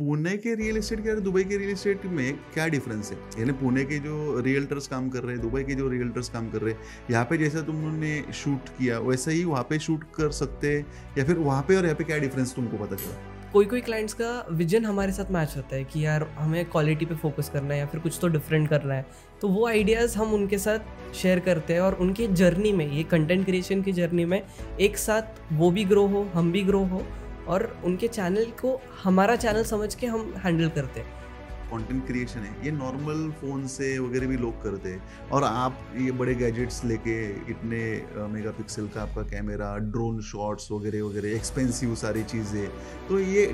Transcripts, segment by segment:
पुणे के real estate के और दुबई के रियल इस्टेट में क्या डिफरेंस है यानी पुणे के जो रियल्टर्स काम कर रहे हैं दुबई के जो रियल्टर्स काम कर रहे हैं यहाँ पे जैसा तुमने शूट किया वैसा ही वहाँ पे शूट कर सकते हैं या फिर वहाँ पे और यहाँ पे क्या डिफरेंस तुमको पता चला कोई कोई क्लाइंट्स का विजन हमारे साथ मैच होता है कि यार हमें क्वालिटी पे फोकस करना है या फिर कुछ तो डिफरेंट करना है तो वो आइडियाज़ हम उनके साथ शेयर करते हैं और उनके जर्नी में ये कंटेंट क्रिएशन की जर्नी में एक साथ वो भी ग्रो हो हम भी ग्रो हो और उनके चैनल को हमारा चैनल समझ के हम हैंडल करते हैं कंटेंट क्रिएशन है ये नॉर्मल फ़ोन से वगैरह भी लोग करते हैं और आप ये बड़े गैजेट्स लेके इतने मेगापिक्सल का आपका कैमरा ड्रोन शॉट्स वगैरह वगैरह एक्सपेंसिव सारी चीज़ें तो ये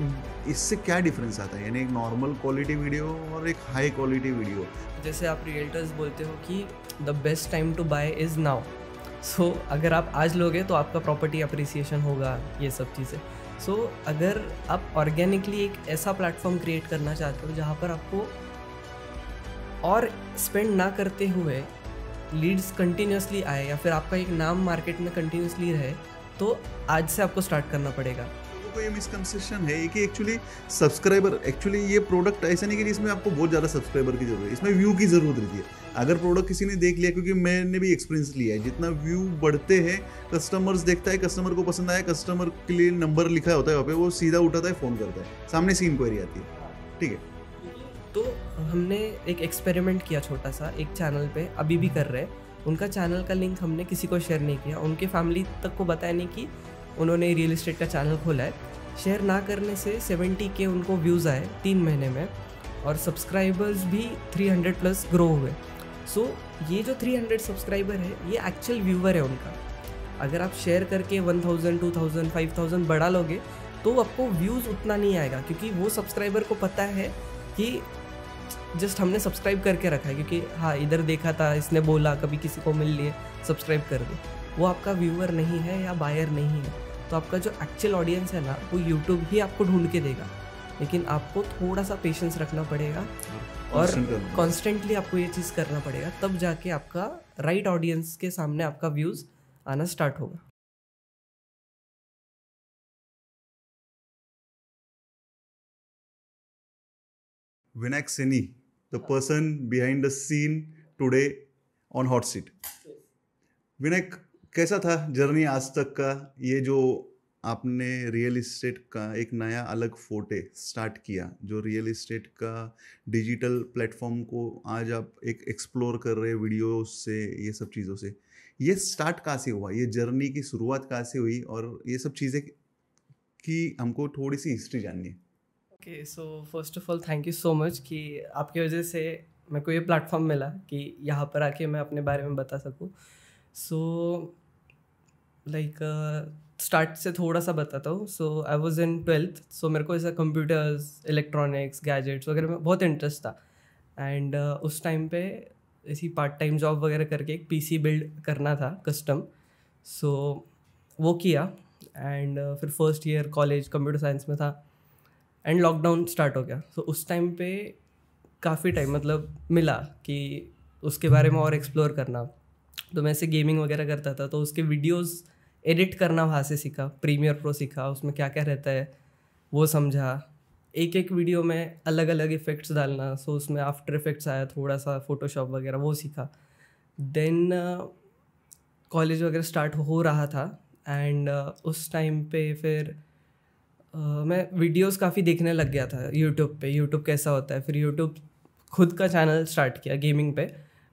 इससे क्या डिफरेंस आता है यानी एक नॉर्मल क्वालिटी वीडियो और एक हाई क्वालिटी वीडियो जैसे आप रियल्टर्स बोलते हो कि the best time to buy is now so अगर आप आज लोगे तो आपका प्रॉपर्टी अप्रिसिएशन होगा ये सब चीज़ें सो so, अगर आप ऑर्गेनिकली एक ऐसा प्लेटफॉर्म क्रिएट करना चाहते हो जहाँ पर आपको और स्पेंड ना करते हुए लीड्स कंटिन्यूसली आए या फिर आपका एक नाम मार्केट में कंटिन्यूसली रहे तो आज से आपको स्टार्ट करना पड़ेगा को ये मिसकंसेप्शन है कि एक्चुअली सब्सक्राइबर एक्चुअली ये प्रोडक्ट ऐसा नहीं कि इसमें आपको बहुत ज़्यादा सब्सक्राइबर की जरूरत है इसमें व्यू की जरूरत रहती है अगर प्रोडक्ट किसी ने देख लिया क्योंकि मैंने भी एक्सपीरियंस लिया है जितना व्यू बढ़ते हैं कस्टमर्स देखता है कस्टमर को पसंद आया कस्टमर के लिए नंबर लिखा होता है वहाँ पे वो सीधा उठाता है फ़ोन करता है सामने से इंक्वायरी आती है ठीक है तो हमने एक एक्सपेरिमेंट किया छोटा सा एक चैनल पे अभी भी कर रहे हैं उनका चैनल का लिंक हमने किसी को शेयर नहीं किया उनके फैमिली तक को बताया नहीं कि उन्होंने रियल इस्टेट का चैनल खोला है शेयर ना करने से सेवेंटी के उनको व्यूज़ आए तीन महीने में और सब्सक्राइबर्स भी 300 प्लस ग्रो हुए सो so, ये जो 300 सब्सक्राइबर है ये एक्चुअल व्यूवर है उनका अगर आप शेयर करके 1000, 2000, 5000 बढ़ा लोगे तो आपको व्यूज़ उतना नहीं आएगा क्योंकि वो सब्सक्राइबर को पता है कि जस्ट हमने सब्सक्राइब करके रखा है क्योंकि हाँ इधर देखा था इसने बोला कभी किसी को मिल लिए सब्सक्राइब कर दे वो आपका व्यूअर नहीं है या बायर नहीं है तो आपका जो एक्चुअल ऑडियंस है ना वो यूट्यूब ही आपको ढूंढ के देगा लेकिन आपको थोड़ा सा पेशेंस रखना पड़ेगा और कॉन्स्टेंटली आपको ये चीज़ करना पड़ेगा तब जाके आपका राइट right ऑडियंस के सामने आपका व्यूज़ आना स्टार्ट होगा Vinayak Seni, the person behind the scene today on hot seat Vinayak, कैसा था जर्नी आज तक का ये जो आपने रियल इस्टेट का एक नया अलग फोटे स्टार्ट किया जो रियल इस्टेट का डिजिटल प्लेटफॉर्म को आज आप एक एक्सप्लोर कर रहे वीडियो से ये सब चीज़ों से ये स्टार्ट कहाँ से हुआ ये जर्नी की शुरुआत कहाँ से हुई और ये सब चीज़ें की हमको थोड़ी सी हिस्ट्री जाननी है okay so first of all thank you so much कि आपकी वजह से मेरे को ये प्लेटफॉर्म मिला कि यहाँ पर आके मैं अपने बारे में बता सकूँ सो लाइक स्टार्ट से थोड़ा सा बताता हूँ सो I was in twelfth so मेरे को ऐसा कंप्यूटर्स इलेक्ट्रॉनिक्स गैजेट्स वगैरह में बहुत इंटरेस्ट था एंड uh, उस टाइम पे ऐसी पार्ट टाइम जॉब वगैरह करके एक पीसी बिल्ड करना था कस्टम सो so, वो किया एंड uh, फिर first year college computer science में था एंड लॉकडाउन स्टार्ट हो गया सो so, उस टाइम पे काफ़ी टाइम मतलब मिला कि उसके बारे में और एक्सप्लोर करना तो मैं ऐसे गेमिंग वगैरह करता था तो उसके वीडियोज़ एडिट करना वहाँ से सीखा प्रीमियर प्रो सीखा उसमें क्या क्या रहता है वो समझा एक एक वीडियो में अलग अलग इफ़ेक्ट्स डालना सो उसमें आफ्टर इफ़ेक्ट्स आया थोड़ा सा फोटोशॉप वगैरह वो सीखा देन कॉलेज uh, वगैरह स्टार्ट हो रहा था एंड uh, उस टाइम पे फिर uh, मैं वीडियोस काफ़ी देखने लग गया था यूट्यूब पे यूट्यूब कैसा होता है फिर यूट्यूब खुद का चैनल स्टार्ट किया गेमिंग पे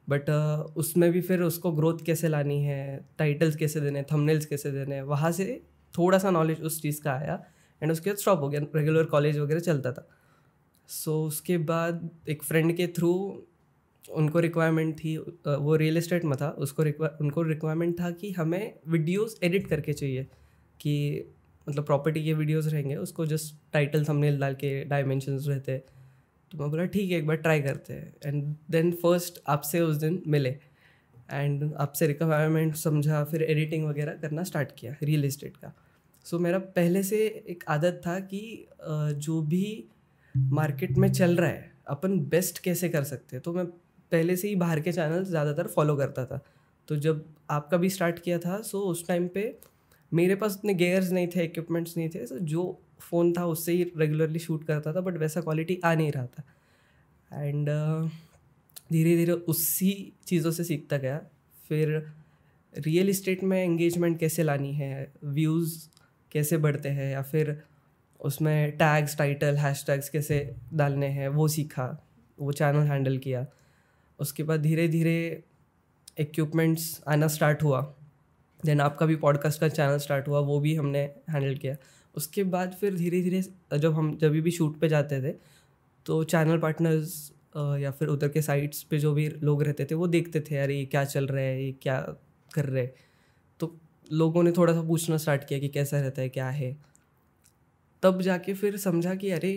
बट uh, उसमें भी फिर उसको ग्रोथ कैसे लानी है टाइटल्स कैसे देने थंबनेल्स कैसे देने वहाँ से थोड़ा सा नॉलेज उस चीज़ का आया एंड उसके बाद स्टॉप हो गया रेगुलर कॉलेज वगैरह चलता था सो so, उसके बाद एक फ्रेंड के थ्रू उनको रिक्वायरमेंट थी वो रियल इस्टेट में था उसको उनको रिक्वायरमेंट था कि हमें वीडियोस एडिट करके चाहिए कि मतलब प्रॉपर्टी के वीडियोस रहेंगे उसको जस्ट टाइटल थंबनेल डाल के डायमेंशंस रहते तो मैं बोला ठीक है एक बार ट्राई करते हैं एंड देन फर्स्ट आपसे उस दिन मिले एंड आपसे रिक्वायरमेंट समझा फिर एडिटिंग वगैरह करना स्टार्ट किया रियल इस्टेट का सो so, मेरा पहले से एक आदत था कि जो भी मार्केट में चल रहा है अपन बेस्ट कैसे कर सकते हैं तो मैं पहले से ही बाहर के चैनल ज़्यादातर फॉलो करता था तो जब आपका भी स्टार्ट किया था सो उस टाइम पे मेरे पास उतने गेयर्स नहीं थे इक्विपमेंट्स नहीं थे सो जो फ़ोन था उससे ही रेगुलरली शूट करता था बट वैसा क्वालिटी आ नहीं रहा था एंड धीरे धीरे उसी चीज़ों से सीखता गया फिर रियल इस्टेट में एंगेजमेंट कैसे लानी है व्यूज़ कैसे बढ़ते हैं या फिर उसमें टैग्स टाइटल हैश टैग्स कैसे डालने हैं वो सीखा वो चैनल हैंडल किया उसके बाद धीरे धीरे इक्विपमेंट्स आना स्टार्ट हुआ देन आपका भी पॉडकास्ट का चैनल स्टार्ट हुआ वो भी हमने हैंडल किया उसके बाद फिर धीरे धीरे जब हम जब भी शूट पे जाते थे तो चैनल पार्टनर्स या फिर उधर के साइट्स पे जो भी लोग रहते थे वो देखते थे अरे ये क्या चल रहा है ये क्या कर रहे तो लोगों ने थोड़ा सा पूछना स्टार्ट किया कि कैसा रहता है क्या है तब जाके फिर समझा कि अरे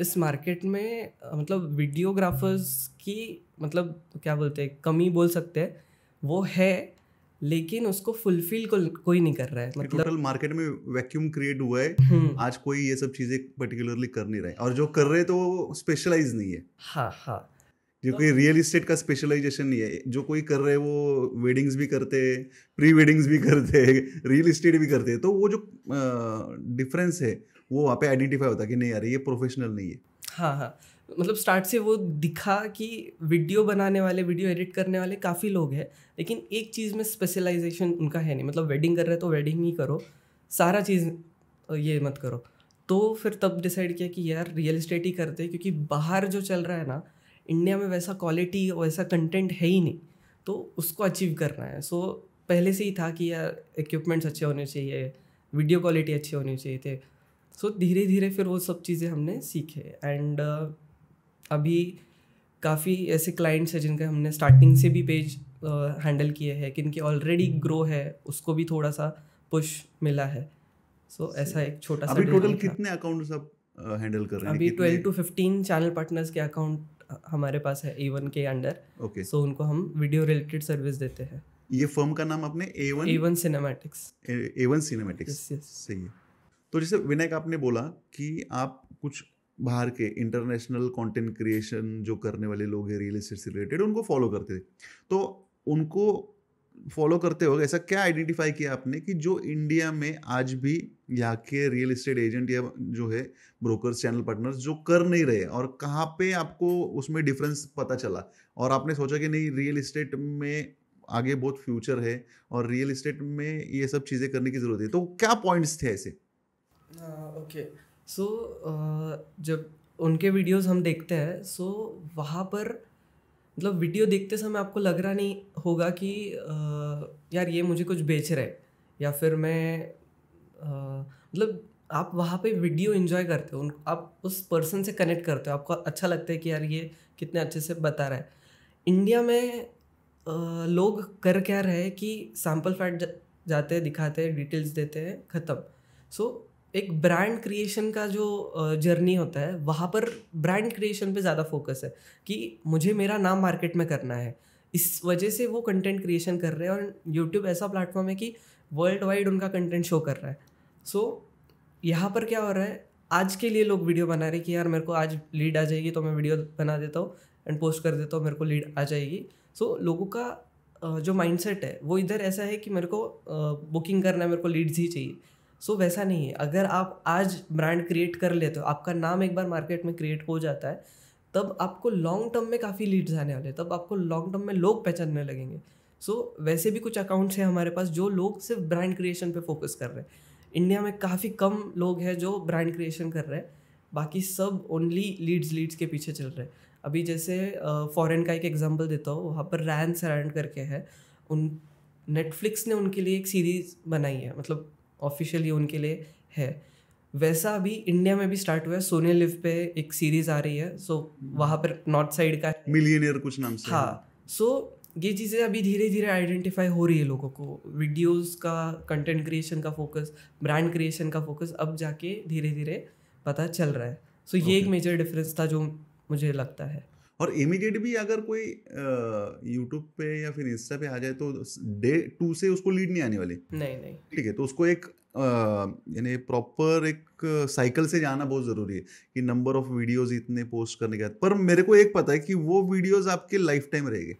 इस मार्केट में मतलब वीडियोग्राफर्स की मतलब क्या बोलते हैं कमी बोल सकते हैं वो है लेकिन उसको फुलफिल को कोई नहीं कर रहा है मतलब टोटल मार्केट में वैक्यूम क्रिएट हुआ है हम्म। आज कोई ये सब चीजें पर्टिकुलरली कर नहीं रहे और जो कर रहे हैं तो वो स्पेशलाइज नहीं है हाँ हाँ जो तो कोई रियल इस्टेट का स्पेशलाइजेशन नहीं है जो कोई कर रहे हैं वो वेडिंग्स भी करते हैं प्री वेडिंग्स भी करते हैं रियल इस्टेट भी करते हैं तो वो जो डिफरेंस है वो वहाँ पे आइडेंटिफाई होता है कि नहीं यार ये प्रोफेशनल नहीं है हाँ हाँ मतलब स्टार्ट से वो दिखा कि वीडियो बनाने वाले वीडियो एडिट करने वाले काफ़ी लोग हैं लेकिन एक चीज़ में स्पेशलाइजेशन उनका है नहीं मतलब वेडिंग कर रहे तो वेडिंग ही करो सारा चीज़ ये मत करो तो फिर तब डिसाइड किया कि यार रियल इस्टेट ही करते क्योंकि बाहर जो चल रहा है ना इंडिया में वैसा क्वालिटी वैसा कंटेंट है ही नहीं तो उसको अचीव करना है सो so, पहले से ही था कि यार इक्विपमेंट्स अच्छे होने चाहिए वीडियो क्वालिटी अच्छे होने चाहिए थे सो so, धीरे धीरे फिर वो सब चीज़ें हमने सीखे एंड uh, अभी काफ़ी ऐसे क्लाइंट्स हैं जिनका हमने स्टार्टिंग से भी पेज हैंडल किए हैं किनकी ऑलरेडी ग्रो है उसको भी थोड़ा सा पुश मिला है सो so, ऐसा एक छोटा सा टोटल कितने अकाउंट सब हैंडल कर रहे हैं अभी twelve to fifteen channel partners के अकाउंट हमारे पास है ए के अंडर ओके सो उनको हम वीडियो रिलेटेड सर्विस देते हैं ये फर्म का नाम अपने A one A one cinematics A one cinematics सही है तो जैसे विनायक आपने बोला कि आप कुछ बाहर के इंटरनेशनल कंटेंट क्रिएशन जो करने वाले लोग हैं रियल इस्टेट से रिलेटेड उनको फॉलो करते थे तो उनको फॉलो करते हुए ऐसा क्या आइडेंटिफाई किया आपने कि जो इंडिया में आज भी यहाँ के रियल इस्टेट एजेंट या जो है ब्रोकर्स चैनल पार्टनर्स जो कर नहीं रहे और कहाँ पे आपको उसमें डिफरेंस पता चला और आपने सोचा कि नहीं रियल इस्टेट में आगे बहुत फ्यूचर है और रियल इस्टेट में ये सब चीज़ें करने की ज़रूरत है तो क्या पॉइंट्स थे ऐसे okay uh, okay. So so, uh, जब उनके वीडियोस हम देखते हैं सो so, वहाँ पर मतलब वीडियो देखते समय आपको लग रहा नहीं होगा कि uh, यार ये मुझे कुछ बेच रहे या फिर मैं uh, मतलब आप वहाँ पे वीडियो इन्जॉय करते हो उन आप उस पर्सन से कनेक्ट करते हो आपको अच्छा लगता है कि यार ये कितने अच्छे से बता रहा है इंडिया में uh, लोग कर क्या रहे कि सैम्पल फैट जाते दिखाते डिटेल्स देते हैं ख़त्म सो so, एक ब्रांड क्रिएशन का जो जर्नी होता है वहाँ पर ब्रांड क्रिएशन पे ज़्यादा फोकस है कि मुझे मेरा नाम मार्केट में करना है इस वजह से वो कंटेंट क्रिएशन कर रहे हैं और यूट्यूब ऐसा प्लेटफॉर्म है कि वर्ल्ड वाइड उनका कंटेंट शो कर रहा है सो so, यहाँ पर क्या हो रहा है आज के लिए लोग वीडियो बना रहे कि यार मेरे को आज लीड आ जाएगी तो मैं वीडियो बना देता हूँ एंड पोस्ट कर देता हूँ मेरे को लीड आ जाएगी सो so, लोगों का जो माइंडसेट है वो इधर ऐसा है कि मेरे को बुकिंग करना है मेरे को लीड्स ही चाहिए सो so, वैसा नहीं है अगर आप आज ब्रांड क्रिएट कर लेते हो आपका नाम एक बार मार्केट में क्रिएट हो जाता है तब आपको लॉन्ग टर्म में काफ़ी लीड्स आने वाले तब आपको लॉन्ग टर्म में लोग पहचानने लगेंगे सो so, वैसे भी कुछ अकाउंट्स हैं हमारे पास जो लोग सिर्फ ब्रांड क्रिएशन पे फोकस कर रहे हैं इंडिया में काफ़ी कम लोग हैं जो ब्रांड क्रिएशन कर रहे हैं बाकी सब ओनली लीड्स लीड्स के पीछे चल रहे हैं अभी जैसे फॉरेन का एक एग्जांपल देता हूँ वहाँ पर रैन सरैंड करके है उन नेटफ्लिक्स ने उनके लिए एक सीरीज़ बनाई है मतलब ऑफिशियली उनके लिए है वैसा अभी इंडिया में भी स्टार्ट हुआ है सोने लिव पे एक सीरीज आ रही है सो so, वहाँ पर नॉर्थ साइड का मिलियनियर कुछ नाम से हाँ सो so, ये चीज़ें अभी धीरे धीरे आइडेंटिफाई हो रही है लोगों को वीडियोस का कंटेंट क्रिएशन का फोकस ब्रांड क्रिएशन का फोकस अब जाके धीरे धीरे पता चल रहा है सो so, okay. ये एक मेजर डिफरेंस था जो मुझे लगता है और इमीडिएट भी अगर कोई यूट्यूब पे या फिर इंस्टा पे आ जाए तो डे टू से उसको लीड नहीं आने वाली नहीं नहीं ठीक है तो उसको एक यानी प्रॉपर एक साइकिल से जाना बहुत ज़रूरी है कि नंबर ऑफ वीडियोस इतने पोस्ट करने के बाद पर मेरे को एक पता है कि वो वीडियोस आपके लाइफ टाइम रहेंगे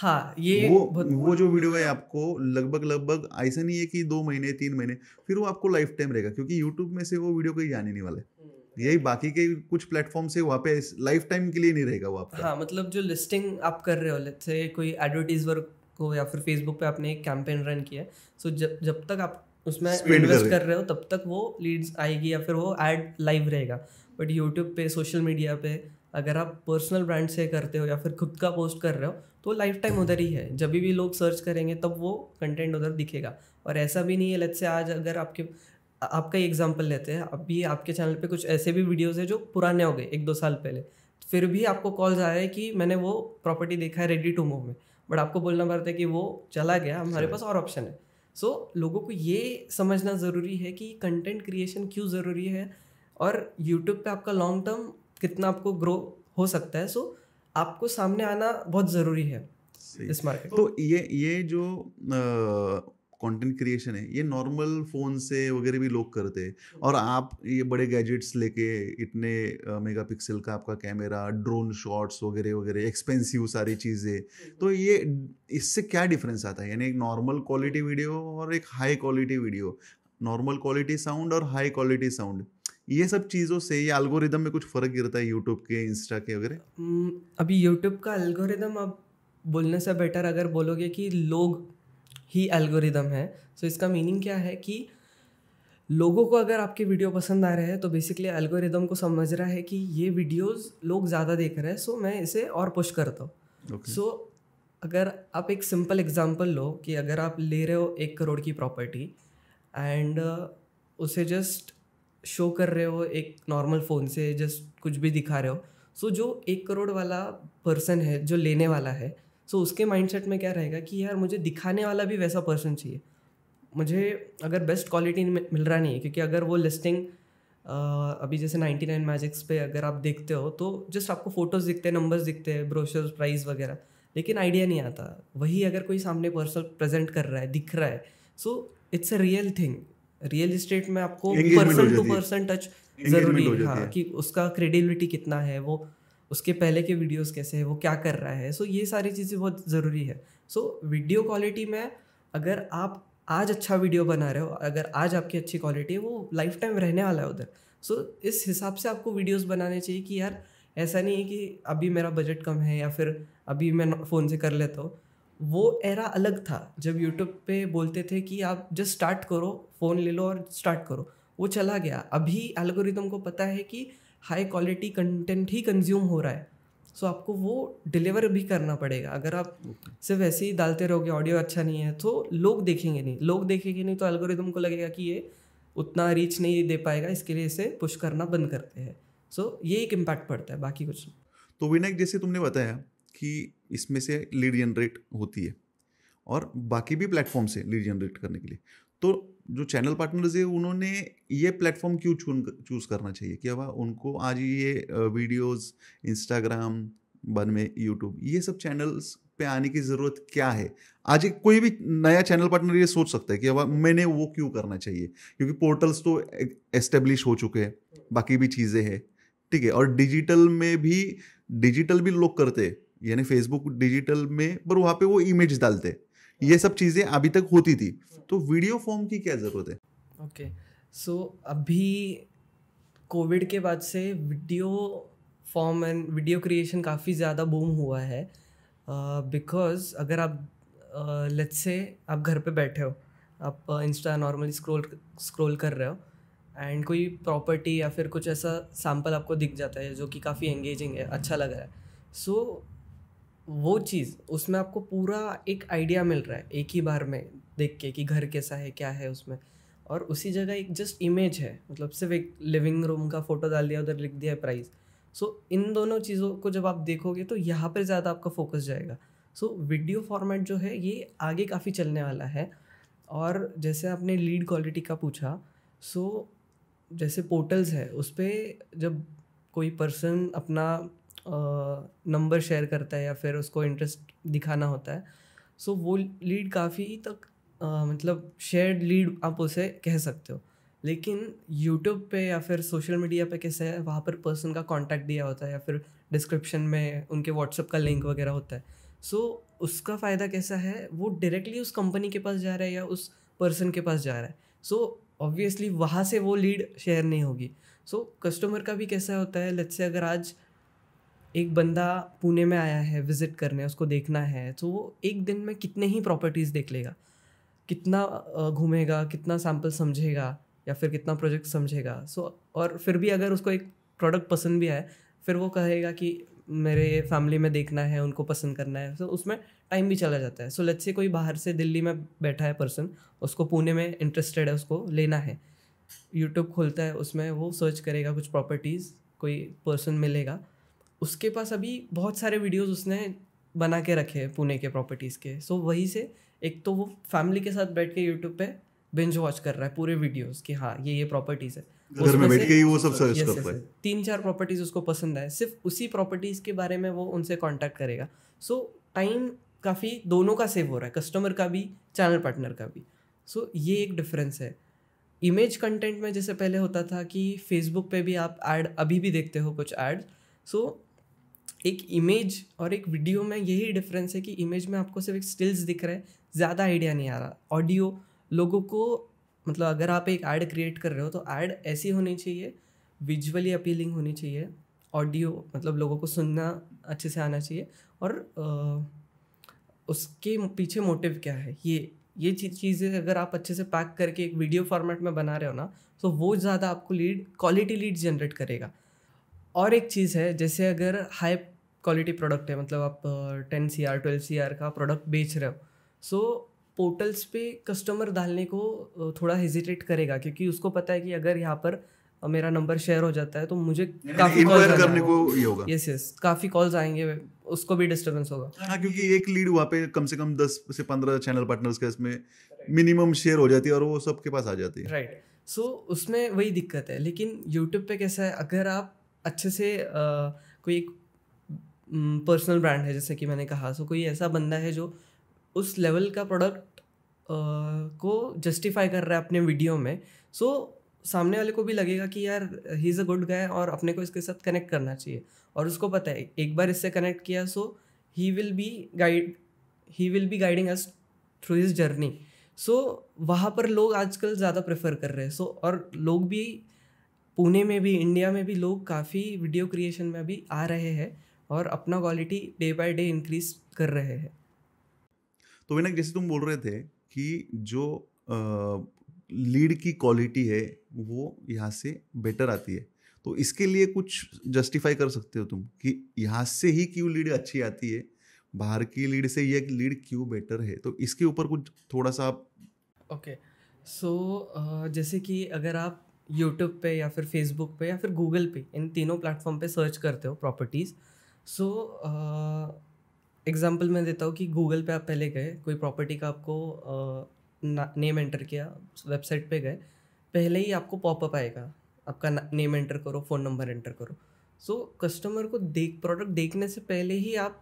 हाँ ये वो वो जो वीडियो है आपको लगभग लगभग ऐसा नहीं है कि दो महीने तीन महीने फिर वो आपको लाइफ टाइम रहेगा क्योंकि यूट्यूब में से वो वीडियो कहीं जाने नहीं वाला है यही बाकी के कुछ प्लेटफॉर्म से वहाँ पे लाइफ टाइम के लिए नहीं रहेगा वो आपका हाँ मतलब जो लिस्टिंग आप कर रहे हो लेट से कोई एडवर्टीज वर्क को या फिर फेसबुक पे आपने एक कैंपेन रन किया है सो जब जब तक आप उसमें इन्वेस्ट कर रहे हो तब तक वो लीड्स आएगी या फिर वो एड लाइव रहेगा बट यूट्यूब पे सोशल मीडिया पे अगर आप पर्सनल ब्रांड से करते हो या फिर खुद का पोस्ट कर रहे हो तो लाइफ टाइम उधर ही है जब भी लोग सर्च करेंगे तब वो कंटेंट उधर दिखेगा और ऐसा भी नहीं है लेट से आज अगर आपके आपका ही एग्जाम्पल लेते हैं अभी आपके चैनल पे कुछ ऐसे भी वीडियोस हैं जो पुराने हो गए एक दो साल पहले तो फिर भी आपको कॉल्स आ रहा है कि मैंने वो प्रॉपर्टी देखा है रेडी टू मूव में बट आपको बोलना पड़ता है कि वो चला गया हमारे अच्छा। पास और ऑप्शन है सो so, लोगों को ये समझना ज़रूरी है कि कंटेंट क्रिएशन क्यों ज़रूरी है और यूट्यूब पे आपका लॉन्ग टर्म कितना आपको ग्रो हो सकता है सो so, आपको सामने आना बहुत ज़रूरी है इस मार्केट तो ये ये जो आ... कंटेंट क्रिएशन है ये नॉर्मल फ़ोन से वगैरह भी लोग करते हैं हम्म। और आप ये बड़े गैजेट्स लेके इतने मेगापिक्सल का आपका कैमरा ड्रोन शॉट्स वगैरह वगैरह एक्सपेंसिव सारी चीज़ें तो ये इससे क्या डिफरेंस आता है यानी एक नॉर्मल क्वालिटी वीडियो और एक high quality video normal quality sound और हाई क्वालिटी साउंड ये सब चीज़ों से ये अलगोरिदम में कुछ फ़र्क गिरता है यूट्यूब के इंस्टा के वगैरह अभी यूट्यूब का अल्गोरिदम अब बोलने से बेटर अगर बोलोगे कि लोग ही एल्गोरिदम है सो so, इसका मीनिंग क्या है कि लोगों को अगर आपके वीडियो पसंद आ रहे हैं तो बेसिकली एल्गोरिदम को समझ रहा है कि ये वीडियोस लोग ज़्यादा देख रहे हैं सो so मैं इसे और पुश करता हूँ सो okay. so, अगर आप एक सिंपल एग्जांपल लो कि अगर आप ले रहे हो एक करोड़ की प्रॉपर्टी एंड uh, उसे जस्ट शो कर रहे हो एक नॉर्मल फ़ोन से जस्ट कुछ भी दिखा रहे हो सो so, जो एक करोड़ वाला पर्सन है जो लेने वाला है सो उसके माइंडसेट में क्या रहेगा कि यार मुझे दिखाने वाला भी वैसा पर्सन चाहिए मुझे अगर बेस्ट क्वालिटी मिल रहा नहीं है क्योंकि अगर वो लिस्टिंग अभी जैसे नाइन्टी नाइन मैजिक्स पे अगर आप देखते हो तो जस्ट आपको फोटोज़ दिखते हैं नंबर्स दिखते हैं ब्रोशर्स प्राइस वगैरह लेकिन आइडिया नहीं आता वही अगर कोई सामने पर्सन प्रेजेंट कर रहा है दिख रहा है so it's a real thing real estate में आपको पर्सन टू पर्सन टच ज़रूरी है हाँ कि उसका क्रेडिबिलिटी कितना है वो उसके पहले के वीडियोस कैसे हैं वो क्या कर रहा है सो so, ये सारी चीज़ें बहुत ज़रूरी है सो so, वीडियो क्वालिटी में अगर आप आज अच्छा वीडियो बना रहे हो अगर आज आपकी अच्छी क्वालिटी है वो लाइफ टाइम रहने वाला है उधर सो so, इस हिसाब से आपको वीडियोस बनाने चाहिए कि यार ऐसा नहीं है कि अभी मेरा बजट कम है या फिर अभी मैं फ़ोन से कर लेता हूँ वो एरा अलग था जब यूट्यूब पे बोलते थे कि आप जस्ट स्टार्ट करो फ़ोन ले लो और स्टार्ट करो वो चला गया अभी एल्गोरिदम को पता है कि हाई क्वालिटी कंटेंट ही कंज्यूम हो रहा है सो so, आपको वो डिलीवर भी करना पड़ेगा अगर आप okay. सिर्फ ऐसे ही डालते रहोगे ऑडियो अच्छा नहीं है तो लोग देखेंगे नहीं लोग देखेंगे नहीं तो एल्गोरिदम को लगेगा कि ये उतना रीच नहीं दे पाएगा इसके लिए इसे पुश करना बंद करते हैं सो so, ये एक इम्पैक्ट पड़ता है बाकी कुछ नहीं तो विनायक जैसे तुमने बताया कि इसमें से लीड जनरेट होती है और बाकी भी प्लेटफॉर्म से लीड जनरेट करने के लिए तो जो चैनल पार्टनर्स है उन्होंने ये प्लेटफॉर्म क्यों चुन चूज़ करना चाहिए कि अब उनको आज ये वीडियोस इंस्टाग्राम बाद में यूट्यूब ये सब चैनल्स पे आने की ज़रूरत क्या है आज एक कोई भी नया चैनल पार्टनर ये सोच सकता है कि अब मैंने वो क्यों करना चाहिए क्योंकि पोर्टल्स तो एस्टेब्लिश हो चुके हैं बाकी भी चीज़ें हैं ठीक है और डिजिटल में भी डिजिटल भी लोग करते हैं यानी फेसबुक डिजिटल में पर वहाँ पे वो इमेज डालते हैं ये सब चीज़ें अभी तक होती थी तो वीडियो फॉर्म की क्या ज़रूरत है ओके सो अभी कोविड के बाद से video form and video creation काफ़ी ज़्यादा बूम हुआ है बिकॉज uh, अगर आप लेट्स uh, से आप घर पे बैठे हो आप इंस्टा नॉर्मली स्क्रोल स्क्रोल कर रहे हो एंड कोई प्रॉपर्टी या फिर कुछ ऐसा सैम्पल आपको दिख जाता है जो कि काफ़ी एंगेजिंग है अच्छा लग रहा है सो so, वो चीज़ उसमें आपको पूरा एक आइडिया मिल रहा है एक ही बार में देख के कि घर कैसा है क्या है उसमें और उसी जगह एक जस्ट इमेज है मतलब सिर्फ एक लिविंग रूम का फ़ोटो डाल दिया उधर लिख दिया है प्राइस सो so, इन दोनों चीज़ों को जब आप देखोगे तो यहाँ पर ज़्यादा आपका फोकस जाएगा सो so, वीडियो फॉर्मेट जो है ये आगे काफ़ी चलने वाला है और जैसे आपने लीड क्वालिटी का पूछा सो so, जैसे पोर्टल्स है उस पर जब कोई पर्सन अपना नंबर शेयर करता है या फिर उसको इंटरेस्ट दिखाना होता है सो so, वो लीड काफ़ी तक आ, मतलब शेयर्ड लीड आप उसे कह सकते हो लेकिन यूट्यूब पे या फिर सोशल मीडिया पे कैसे है वहाँ पर पर्सन का कांटेक्ट दिया होता है या फिर डिस्क्रिप्शन में उनके व्हाट्सअप का लिंक वगैरह होता है सो so, उसका फ़ायदा कैसा है वो डायरेक्टली उस कंपनी के पास जा रहा है या उस पर्सन के पास जा रहा है सो so, ऑब्वियसली वहाँ से वो लीड शेयर नहीं होगी सो so, कस्टमर का भी कैसा होता है लेट्स से अगर आज एक बंदा पुणे में आया है विजिट करने उसको देखना है तो वो एक दिन में कितने ही प्रॉपर्टीज़ देख लेगा कितना घूमेगा कितना सैम्पल समझेगा या फिर कितना प्रोजेक्ट समझेगा सो so, और फिर भी अगर उसको एक प्रोडक्ट पसंद भी आए फिर वो कहेगा कि मेरे फैमिली में देखना है उनको पसंद करना है सो so, उसमें टाइम भी चला जाता है सो लेट्स से कोई बाहर से दिल्ली में बैठा है पर्सन उसको पुणे में इंटरेस्टेड है उसको लेना है यूट्यूब खोलता है उसमें वो सर्च करेगा कुछ प्रॉपर्टीज़ कोई पर्सन मिलेगा उसके पास अभी बहुत सारे वीडियोस उसने बना के रखे हैं पुणे के प्रॉपर्टीज़ के सो so, वहीं से एक तो वो फैमिली के साथ बैठ के यूट्यूब पे बिंज वॉच कर रहा है पूरे वीडियोस कि हाँ ये ये प्रॉपर्टीज है घर में बैठ के ही वो सब सर्च कर है तीन चार प्रॉपर्टीज उसको पसंद आए सिर्फ उसी प्रॉपर्टीज के बारे में वो उनसे कॉन्टैक्ट करेगा सो टाइम काफ़ी दोनों का सेव हो रहा है कस्टमर का भी चैनल पार्टनर का भी सो ये एक डिफरेंस है इमेज कंटेंट में जैसे पहले होता था कि फेसबुक पे भी आप एड अभी भी देखते हो कुछ ऐड सो एक इमेज और एक वीडियो में यही डिफरेंस है कि इमेज में आपको सिर्फ एक स्टिल्स दिख रहे हैं ज़्यादा आइडिया नहीं आ रहा ऑडियो लोगों को मतलब अगर आप एक ऐड क्रिएट कर रहे हो तो ऐड ऐसी होनी चाहिए विजुअली अपीलिंग होनी चाहिए ऑडियो मतलब लोगों को सुनना अच्छे से आना चाहिए और आ, उसके पीछे मोटिव क्या है ये ये चीज़ें अगर आप अच्छे से पैक करके एक वीडियो फॉर्मेट में बना रहे हो ना तो वो ज़्यादा आपको लीड क्वालिटी लीड जनरेट करेगा और एक चीज़ है जैसे अगर हाई क्वालिटी प्रोडक्ट है मतलब आप ten C R twelve C R का प्रोडक्ट बेच रहे हो सो पोर्टल्स पे कस्टमर डालने को थोड़ा हेजिटेट करेगा क्योंकि उसको पता है कि अगर यहाँ पर मेरा नंबर शेयर हो जाता है तो मुझे काफी कॉल करने को ये होगा यस यस काफी कॉल्स आएंगे उसको भी डिस्टरबेंस होगा हाँ क्योंकि एक लीड वहाँ पे कम से कम दस से पंद्रह चैनल पार्टनर्स के इसमें मिनिमम शेयर हो जाती है और वो सबके पास आ जाती है राइट right. सो so, उसमें वही दिक्कत है लेकिन यूट्यूब पे कैसा है अगर आप अच्छे से कोई एक पर्सनल ब्रांड है जैसे कि मैंने कहा सो कोई ऐसा बंदा है जो उस लेवल का प्रोडक्ट को जस्टिफाई कर रहा है अपने वीडियो में सो सामने वाले को भी लगेगा कि यार he is a good guy और अपने को इसके साथ कनेक्ट करना चाहिए और उसको पता है एक बार इससे कनेक्ट किया so he will be guide he will be guiding us through his journey so वहाँ पर लोग आजकल ज़्यादा प्रेफर कर रहे हैं सो so, और लोग भी पुणे में भी इंडिया में भी लोग काफ़ी वीडियो क्रिएशन में भी आ रहे हैं और अपना quality day by day increase कर रहे हैं तो विनक जैसे तुम बोल रहे थे कि जो लीड की क्वालिटी है वो यहाँ से बेटर आती है तो इसके लिए कुछ जस्टिफाई कर सकते हो तुम कि यहाँ से ही क्यों लीड अच्छी आती है बाहर की लीड से ये लीड क्यों बेटर है तो इसके ऊपर कुछ थोड़ा सा आप okay okay. So so, uh, जैसे कि अगर आप यूट्यूब पे या फिर फेसबुक पे या फिर गूगल पे इन तीनों प्लेटफॉर्म पे सर्च करते हो प्रॉपर्टीज़ सो एग्जांपल मैं देता हूँ कि गूगल पे आप पहले गए कोई प्रॉपर्टी का आपको नेम एंटर किया वेबसाइट पे गए पहले ही आपको पॉपअप आएगा आपका नेम एंटर करो फ़ोन नंबर एंटर करो सो so, कस्टमर को देख प्रोडक्ट देखने से पहले ही आप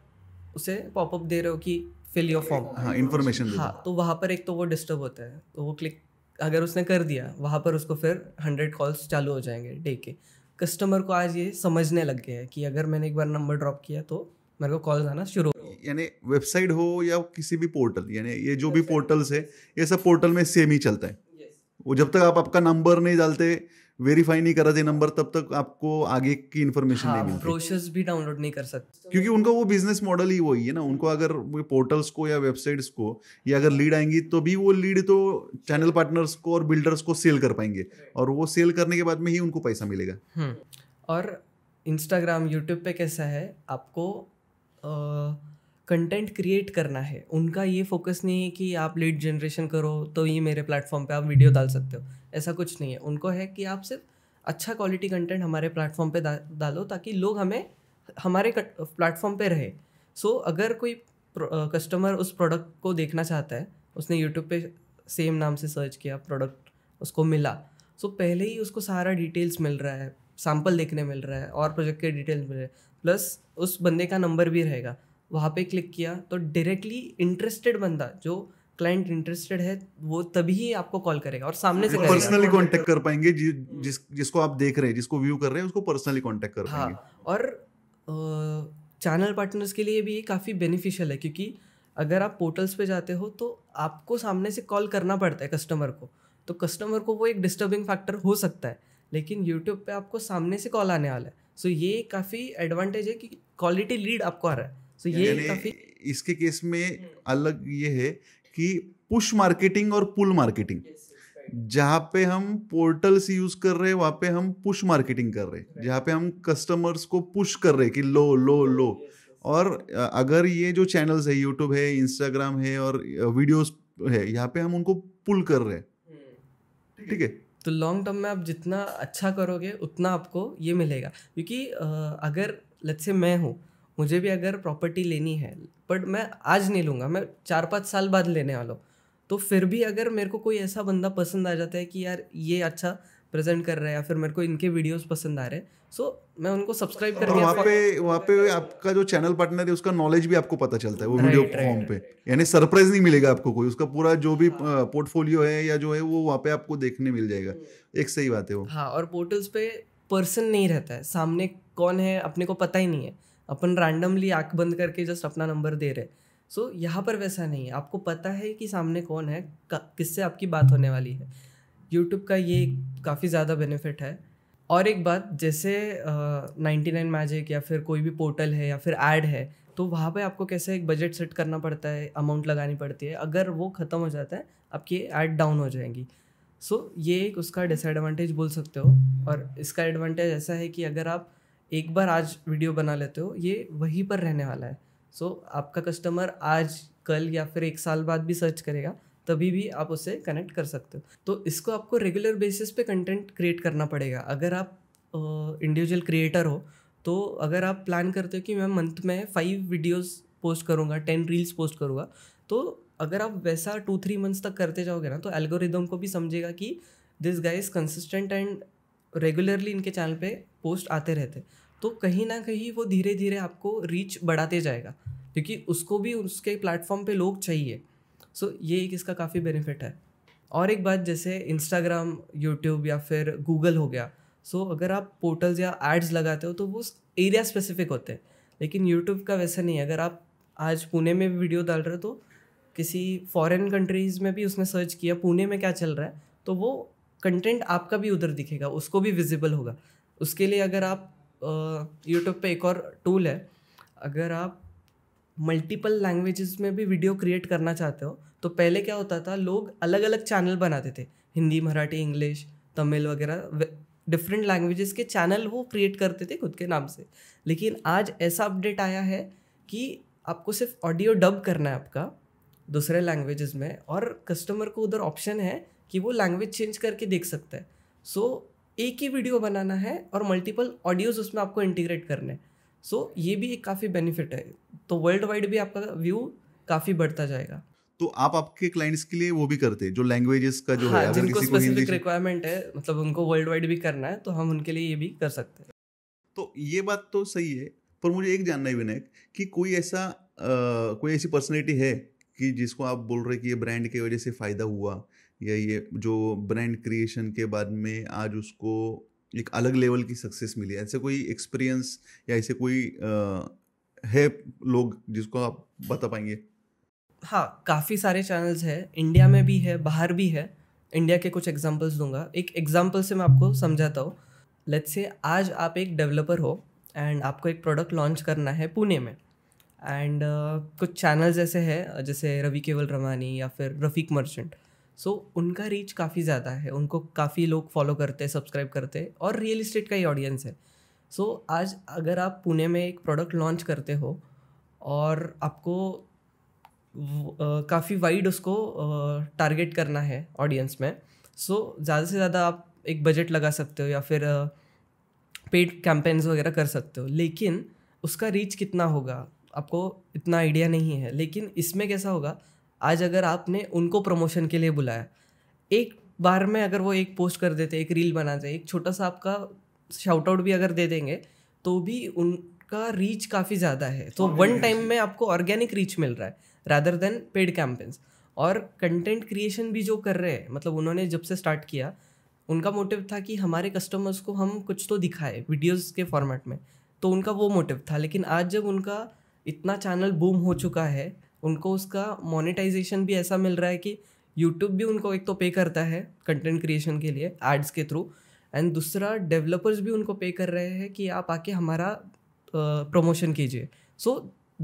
उसे पॉपअप दे रहे हो कि फिल योर फॉर्म हाँ इन्फॉर्मेशन हाँ तो वहाँ पर एक तो वो डिस्टर्ब होता है तो वो क्लिक अगर उसने कर दिया वहाँ पर उसको फिर हंड्रेड कॉल्स चालू हो जाएंगे डे के कस्टमर को आज ये समझने लग गया है कि अगर मैंने एक बार नंबर ड्रॉप किया तो मेरे को कॉल आना शुरू यानी वेबसाइट हो या किसी भी पोर्टल यानी ये जो भी पोर्टल्स है ये सब पोर्टल में सेम ही चलता है वो जब तक आप आपका नंबर नहीं डालते वेरीफाई नहीं करा थे नंबर तब तक आपको आगे की इन्फॉर्मेशन हाँ, नहीं ब्रोशर्स भी डाउनलोड नहीं कर सकते क्योंकि उनका वो बिजनेस मॉडल ही वही है ना उनको अगर पोर्टल्स को या वेबसाइट्स को या अगर लीड आएंगी तो भी वो लीड तो चैनल पार्टनर्स को और बिल्डर्स को सेल कर पाएंगे और वो सेल करने के बाद में ही उनको पैसा मिलेगा हम्म, और इंस्टाग्राम यूट्यूब पे कैसा है आपको कंटेंट क्रिएट करना है उनका ये फोकस नहीं है कि आप लीड जनरेशन करो तो ये मेरे प्लेटफॉर्म पे आप वीडियो डाल सकते हो ऐसा कुछ नहीं है उनको है कि आप सिर्फ अच्छा क्वालिटी कंटेंट हमारे प्लेटफॉर्म पे डालो ताकि लोग हमें हमारे प्लेटफॉर्म पे रहे सो so, अगर कोई कस्टमर उस प्रोडक्ट को देखना चाहता है उसने यूट्यूब पे सेम नाम से सर्च किया प्रोडक्ट उसको मिला सो so, पहले ही उसको सारा डिटेल्स मिल रहा है सैम्पल देखने मिल रहा है और प्रोजेक्ट के डिटेल्स मिल रहे हैं प्लस उस बंदे का नंबर भी रहेगा वहाँ पे क्लिक किया तो डायरेक्टली इंटरेस्टेड बंदा जो क्लाइंट इंटरेस्टेड है वो तभी ही आपको कॉल करेगा और सामने से पर्सनली कांटेक्ट कर पाएंगे जि, हम्म। जिस जिसको आप देख रहे हैं जिसको व्यू कर रहे हैं उसको पर्सनली कांटेक्ट कर हाँ, पाएंगे और चैनल पार्टनर्स के लिए भी ये काफ़ी बेनिफिशियल है क्योंकि अगर आप पोर्टल्स पे जाते हो तो आपको सामने से कॉल करना पड़ता है कस्टमर को तो कस्टमर को वो एक डिस्टर्बिंग फैक्टर हो सकता है लेकिन यूट्यूब पर आपको सामने से कॉल आने वाला है सो ये काफ़ी एडवांटेज है कि क्वालिटी लीड आपको आ रहा है so ये काफी इसके केस में हम्म। अलग ये है कि पुश मार्केटिंग और पुल मार्केटिंग जहाँ पे हम पोर्टल्स यूज कर रहे हैं वहाँ पे हम पुश मार्केटिंग कर रहे हैं जहाँ पे हम कस्टमर्स को पुश कर रहे हैं कि लो लो लो और अगर ये जो चैनल्स है यूट्यूब है इंस्टाग्राम है और वीडियोस है यहाँ पे हम उनको पुल कर रहे हैं हम्म। ठीक है तो लॉन्ग टर्म में आप जितना अच्छा करोगे उतना आपको ये मिलेगा क्योंकि अगर लत से मैं हूँ मुझे भी अगर प्रॉपर्टी लेनी है बट मैं आज नहीं लूँगा मैं चार पाँच साल बाद लेने वाला हूँ तो फिर भी अगर मेरे को कोई ऐसा बंदा पसंद आ जाता है कि यार ये अच्छा प्रेजेंट कर रहा है या फिर मेरे को इनके वीडियोस पसंद आ रहे हैं सो so, मैं उनको सब्सक्राइब कर वहाँ पे वहाँ पे आपका जो चैनल पार्टनर है उसका नॉलेज भी आपको पता चलता है वो वीडियो फॉर्म पे यानी सरप्राइज नहीं मिलेगा आपको कोई उसका पूरा जो भी पोर्टफोलियो है या जो है वो वहाँ पे आपको देखने मिल जाएगा एक सही बात है वो हाँ और पोर्टल्स पे पर्सन नहीं रहता है सामने कौन है अपने को पता ही नहीं है अपन रैंडमली आँख बंद करके जस्ट अपना नंबर दे रहे सो so, यहाँ पर वैसा नहीं है आपको पता है कि सामने कौन है किससे आपकी बात होने वाली है यूट्यूब का ये काफ़ी ज़्यादा बेनिफिट है और एक बात जैसे नाइन्टी नाइन मैजिक या फिर कोई भी पोर्टल है या फिर ऐड है तो वहाँ पे आपको कैसे एक बजट सेट करना पड़ता है अमाउंट लगानी पड़ती है अगर वो ख़त्म हो जाता है आपकी ऐड डाउन हो जाएंगी सो so, ये एक उसका डिसएडवांटेज बोल सकते हो और इसका एडवांटेज ऐसा है कि अगर आप एक बार आज वीडियो बना लेते हो ये वहीं पर रहने वाला है सो so, आपका कस्टमर आज कल या फिर एक साल बाद भी सर्च करेगा तभी भी आप उससे कनेक्ट कर सकते हो तो इसको आपको रेगुलर बेसिस पे कंटेंट क्रिएट करना पड़ेगा अगर आप इंडिविजुअल uh, क्रिएटर हो तो अगर आप प्लान करते हो कि मैं मंथ में फाइव वीडियोस पोस्ट करूँगा टेन रील्स पोस्ट करूँगा तो अगर आप वैसा टू थ्री मंथ्स तक करते जाओगे ना तो एल्गोरिदम को भी समझेगा कि this guy is consistent and regularly इनके चैनल पे पोस्ट आते रहते तो कहीं ना कहीं वो धीरे धीरे आपको रीच बढ़ाते जाएगा क्योंकि उसको भी उसके प्लेटफॉर्म पे लोग चाहिए सो so, ये एक इसका काफ़ी बेनिफिट है और एक बात जैसे इंस्टाग्राम यूट्यूब या फिर गूगल हो गया सो so, अगर आप पोर्टल्स या एड्स लगाते हो तो वो एरिया स्पेसिफिक होते हैं लेकिन यूट्यूब का वैसा नहीं है अगर आप आज पुणे में भी वीडियो डाल रहे हो तो किसी फॉरेन कंट्रीज़ में भी उसने सर्च किया पुणे में क्या चल रहा है तो वो कंटेंट आपका भी उधर दिखेगा उसको भी विजिबल होगा उसके लिए अगर आप यूट्यूब पे एक और टूल है अगर आप मल्टीपल लैंग्वेजेस में भी वीडियो क्रिएट करना चाहते हो तो पहले क्या होता था लोग अलग अलग चैनल बनाते थे हिंदी मराठी इंग्लिश तमिल वगैरह डिफरेंट लैंग्वेजेस के चैनल वो क्रिएट करते थे खुद के नाम से लेकिन आज ऐसा अपडेट आया है कि आपको सिर्फ ऑडियो डब करना है आपका दूसरे लैंग्वेजेस में और कस्टमर को उधर ऑप्शन है कि वो लैंग्वेज चेंज करके देख सकता है सो so, एक ही वीडियो बनाना है और मल्टीपल ऑडियोज़ उसमें आपको इंटीग्रेट करने हैं सो so, ये भी एक काफ़ी बेनिफिट है तो वर्ल्ड वाइड भी आपका व्यू काफ़ी बढ़ता जाएगा तो आप आपके क्लाइंट्स के लिए वो भी करते हैं जो लैंग्वेजेस का जो हाँ, है जिनको स्पेसिफिक रिक्वायरमेंट है मतलब उनको वर्ल्ड वाइड भी करना है तो हम उनके लिए ये भी कर सकते हैं तो ये बात तो सही है पर मुझे एक जानना है विनायक कि कोई ऐसा आ, कोई ऐसी पर्सनैलिटी है कि जिसको आप बोल रहे कि ये ब्रांड की वजह से फ़ायदा हुआ या ये जो ब्रांड क्रिएशन के बाद में आज उसको एक अलग लेवल की सक्सेस मिली ऐसे कोई एक्सपीरियंस या ऐसे कोई आ, है लोग जिसको आप बता पाएंगे हाँ काफ़ी सारे चैनल्स हैं इंडिया में भी है बाहर भी है इंडिया के कुछ एग्जांपल्स दूंगा एक एग्जांपल से मैं आपको समझाता हूँ लेट्स से आज आप एक डेवलपर हो एंड आपको एक प्रोडक्ट लॉन्च करना है पुणे में एंड uh, कुछ चैनल्स ऐसे हैं जैसे रवि केवल रमानी या फिर रफ़ीक मर्चेंट सो so, उनका रीच काफ़ी ज़्यादा है उनको काफ़ी लोग फॉलो करते हैं सब्सक्राइब करते हैं और रियल इस्टेट का ही ऑडियंस है सो so, आज अगर आप पुणे में एक प्रोडक्ट लॉन्च करते हो और आपको काफ़ी वाइड उसको टारगेट करना है ऑडियंस में सो so, ज़्यादा से ज़्यादा आप एक बजट लगा सकते हो या फिर पेड कैंपेन्स वगैरह कर सकते हो लेकिन उसका रीच कितना होगा आपको इतना आइडिया नहीं है लेकिन इसमें कैसा होगा आज अगर आपने उनको प्रमोशन के लिए बुलाया एक बार में अगर वो एक पोस्ट कर देते एक रील बनाते एक छोटा सा आपका शाउट आउट भी अगर दे देंगे तो भी उनका रीच काफ़ी ज़्यादा है तो वन टाइम में आपको ऑर्गेनिक रीच मिल रहा है रादर देन पेड कैंपेन्स और कंटेंट क्रिएशन भी जो कर रहे हैं मतलब उन्होंने जब से स्टार्ट किया उनका मोटिव था कि हमारे कस्टमर्स को हम कुछ तो दिखाए वीडियोस के फॉर्मेट में तो उनका वो मोटिव था लेकिन आज जब उनका इतना चैनल बूम हो चुका है उनको उसका मोनेटाइजेशन भी ऐसा मिल रहा है कि यूट्यूब भी उनको एक तो पे करता है कंटेंट क्रिएशन के लिए एड्स के थ्रू एंड दूसरा डेवलपर्स भी उनको पे कर रहे हैं कि आप आके हमारा प्रमोशन कीजिए सो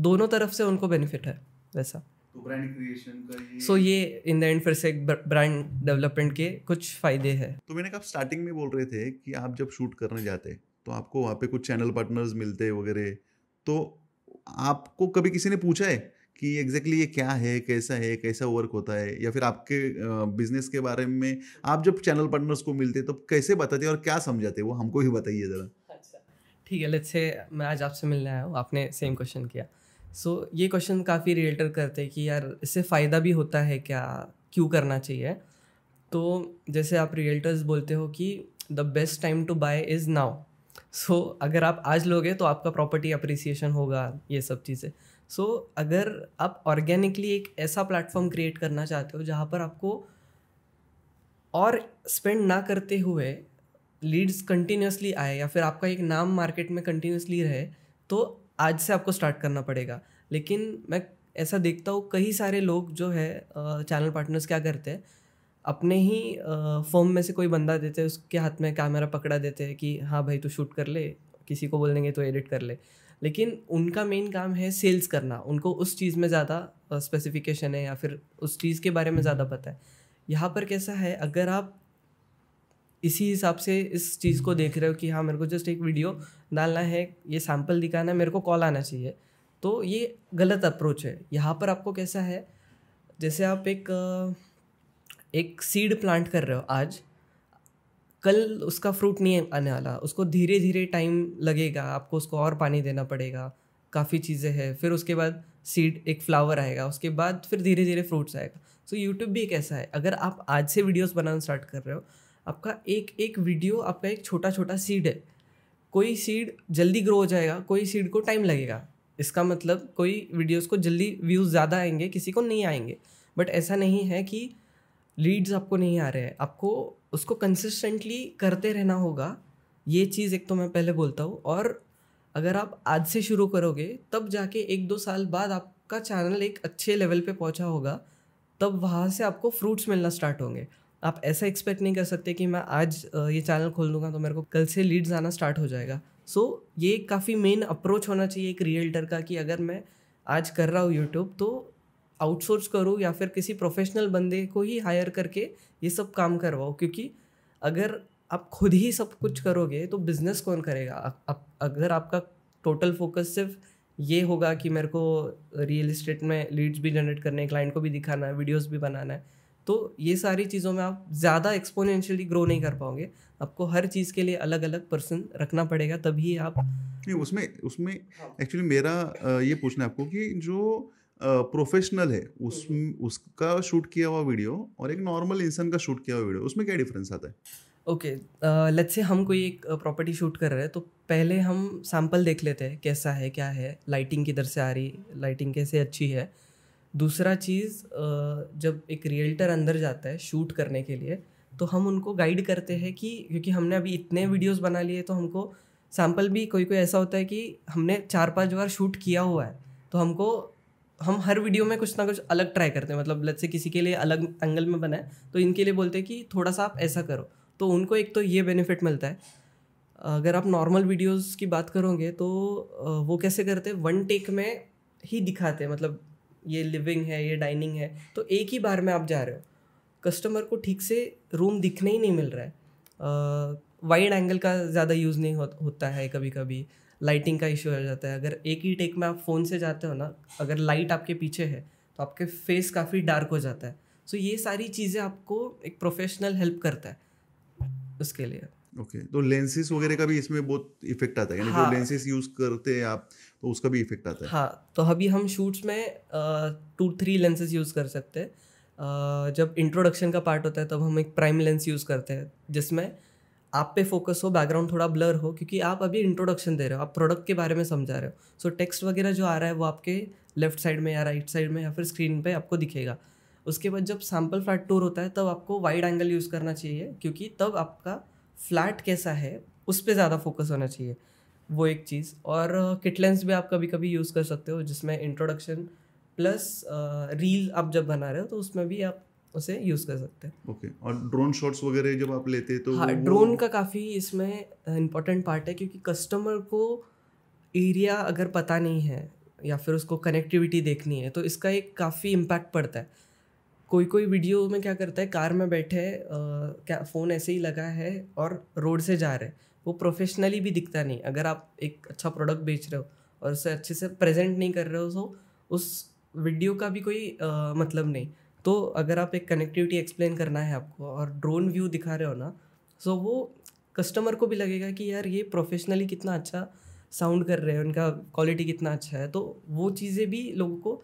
दोनों तरफ से उनको बेनिफिट है वैसा तो ब्रांड क्रिएशन का सो ये इन द एंड फिर से ब्रांड डेवलपमेंट के कुछ फायदे हैं तो मैंने कहा स्टार्टिंग में बोल रहे थे कि आप जब शूट करने जाते तो आपको वहाँ पे कुछ चैनल पार्टनर्स मिलते वगैरह तो आपको कभी किसी ने पूछा है कि एग्जैक्टली ये क्या है कैसा है कैसा वर्क होता है या फिर आपके बिजनेस के बारे में आप जब चैनल पार्टनर्स को मिलते तो कैसे बताते और क्या समझाते वो हमको ही बताइए ज़रा अच्छा। ठीक है लेट्स से मैं आज आपसे मिलने आया हूँ आपने सेम क्वेश्चन किया सो so, ये क्वेश्चन काफ़ी रिलेटर करते हैं कि यार इससे फ़ायदा भी होता है क्या क्यों करना चाहिए तो जैसे आप रियल्टर्स बोलते हो कि the best time to buy is now so अगर आप आज लोगे तो आपका प्रॉपर्टी अप्रिसिएशन होगा ये सब चीज़ें सो so, अगर आप ऑर्गेनिकली एक ऐसा प्लेटफॉर्म क्रिएट करना चाहते हो जहाँ पर आपको और स्पेंड ना करते हुए लीड्स कंटिन्यूसली आए या फिर आपका एक नाम मार्केट में कंटिन्यूसली रहे तो आज से आपको स्टार्ट करना पड़ेगा लेकिन मैं ऐसा देखता हूँ कई सारे लोग जो है चैनल पार्टनर्स क्या करते हैं अपने ही फॉर्म में से कोई बंदा देते हैं उसके हाथ में कैमरा पकड़ा देते हैं कि हाँ भाई तू शूट कर ले किसी को बोल देंगे तो एडिट कर ले लेकिन उनका मेन काम है सेल्स करना उनको उस चीज़ में ज़्यादा स्पेसिफिकेशन है या फिर उस चीज़ के बारे में ज़्यादा पता है यहाँ पर कैसा है अगर आप इसी हिसाब से इस चीज़ को देख रहे हो कि हाँ मेरे को जस्ट एक वीडियो डालना है ये सैम्पल दिखाना है मेरे को कॉल आना चाहिए तो ये गलत अप्रोच है यहाँ पर आपको कैसा है जैसे आप एक एक सीड प्लांट कर रहे हो आज कल उसका फ्रूट नहीं आने वाला उसको धीरे धीरे टाइम लगेगा आपको उसको और पानी देना पड़ेगा काफ़ी चीज़ें हैं फिर उसके बाद सीड एक फ्लावर आएगा उसके बाद फिर धीरे धीरे फ्रूट्स आएगा सो so, यूट्यूब भी एक ऐसा है अगर आप आज से वीडियोस बनाना स्टार्ट कर रहे हो आपका एक एक वीडियो आपका एक छोटा छोटा सीड है कोई सीड जल्दी ग्रो हो जाएगा कोई सीड को टाइम लगेगा इसका मतलब कोई वीडियोस को जल्दी व्यूज़ ज़्यादा आएंगे किसी को नहीं आएंगे बट ऐसा नहीं है कि लीड्स आपको नहीं आ रहे हैं आपको उसको कंसिस्टेंटली करते रहना होगा ये चीज़ एक तो मैं पहले बोलता हूँ और अगर आप आज से शुरू करोगे तब जाके एक दो साल बाद आपका चैनल एक अच्छे लेवल पे पहुँचा होगा तब वहाँ से आपको फ्रूट्स मिलना स्टार्ट होंगे आप ऐसा एक्सपेक्ट नहीं कर सकते कि मैं आज ये चैनल खोल दूंगा तो मेरे को कल से लीड्स आना स्टार्ट हो जाएगा सो so, ये काफ़ी मेन अप्रोच होना चाहिए एक रियल्टर का कि अगर मैं आज कर रहा हूँ यूट्यूब तो आउटसोर्स करो या फिर किसी प्रोफेशनल बंदे को ही हायर करके ये सब काम करवाओ क्योंकि अगर आप खुद ही सब कुछ करोगे तो बिज़नेस कौन करेगा आप अगर आपका टोटल फोकस सिर्फ ये होगा कि मेरे को रियल इस्टेट में लीड्स भी जनरेट करने क्लाइंट को भी दिखाना है वीडियोज भी बनाना है तो ये सारी चीज़ों में आप ज़्यादा एक्सपोनेंशियली ग्रो नहीं कर पाओगे आपको हर चीज़ के लिए अलग अलग पर्सन रखना पड़ेगा तभी आप नहीं उसमें उसमें एक्चुअली हाँ। मेरा ये पूछना है आपको कि जो प्रोफेशनल है उस हम्म। उसका शूट किया हुआ वीडियो और एक नॉर्मल इंसान का शूट किया हुआ वीडियो उसमें क्या डिफरेंस आता है ओके लेट्स से हम कोई एक प्रॉपर्टी शूट कर रहे हैं तो पहले हम सैम्पल देख लेते हैं कैसा है क्या है लाइटिंग किधर से आ रही लाइटिंग कैसे अच्छी है दूसरा चीज़ जब एक रियल्टर अंदर जाता है शूट करने के लिए तो हम उनको गाइड करते हैं कि क्योंकि हमने अभी इतने वीडियोस बना लिए तो हमको सैम्पल भी कोई कोई ऐसा होता है कि हमने चार पांच बार शूट किया हुआ है तो हमको हम हर वीडियो में कुछ ना कुछ अलग ट्राई करते हैं मतलब लत से किसी के लिए अलग एंगल में बनाए तो इनके लिए बोलते हैं कि थोड़ा सा आप ऐसा करो तो उनको एक तो ये बेनिफिट मिलता है अगर आप नॉर्मल वीडियोस की बात करोगे तो वो कैसे करते हैं वन टेक में ही दिखाते हैं मतलब ये लिविंग है ये डाइनिंग है तो एक ही बार में आप जा रहे हो कस्टमर को ठीक से रूम दिखने ही नहीं मिल रहा है वाइड एंगल का ज़्यादा यूज़ नहीं हो, होता है कभी कभी लाइटिंग का इशू हो जाता है अगर एक ही टेक में आप फ़ोन से जाते हो ना अगर लाइट आपके पीछे है तो आपके फेस काफ़ी डार्क हो जाता है सो ये सारी चीज़ें आपको एक प्रोफेशनल हेल्प करता है उसके लिए ओके okay. तो लेंसेज वगैरह का भी इसमें बहुत इफेक्ट आता है यानी हाँ, जो लेंसेज यूज करते हैं आप तो उसका भी इफेक्ट आता है हाँ तो अभी हम शूट्स में टू थ्री लेंसेज यूज कर सकते हैं जब इंट्रोडक्शन का पार्ट होता है तब हम एक प्राइम लेंस यूज करते हैं जिसमें आप पे फोकस हो बैकग्राउंड थोड़ा ब्लर हो क्योंकि आप अभी इंट्रोडक्शन दे रहे हो आप प्रोडक्ट के बारे में समझा रहे हो सो टेक्स्ट वगैरह जो आ रहा है वो आपके लेफ्ट साइड में या राइट साइड में या फिर स्क्रीन पे आपको दिखेगा उसके बाद जब सैम्पल फ्लैट टूर होता है तब आपको वाइड एंगल यूज़ करना चाहिए क्योंकि तब आपका फ्लैट कैसा है उस पर ज़्यादा फोकस होना चाहिए वो एक चीज़ और किटलेंस भी आप कभी कभी यूज़ कर सकते हो जिसमें इंट्रोडक्शन प्लस रील आप जब बना रहे हो तो उसमें भी आप उसे यूज़ कर सकते हैं ओके okay. और ड्रोन शॉट्स वगैरह जब आप लेते हैं तो हाँ ड्रोन का काफ़ी इसमें इम्पोर्टेंट पार्ट है क्योंकि कस्टमर को एरिया अगर पता नहीं है या फिर उसको कनेक्टिविटी देखनी है तो इसका एक काफ़ी इम्पैक्ट पड़ता है कोई कोई वीडियो में क्या करता है कार में बैठे आ, क्या फ़ोन ऐसे ही लगा है और रोड से जा रहे वो प्रोफेशनली भी दिखता नहीं अगर आप एक अच्छा प्रोडक्ट बेच रहे हो और उसे अच्छे से प्रेजेंट नहीं कर रहे हो तो उस वीडियो का भी कोई आ, मतलब नहीं तो अगर आप एक कनेक्टिविटी एक्सप्लेन करना है आपको और ड्रोन व्यू दिखा रहे हो ना सो वो कस्टमर को भी लगेगा कि यार ये प्रोफेशनली कितना अच्छा साउंड कर रहे हैं उनका क्वालिटी कितना अच्छा है तो वो चीज़ें भी लोगों को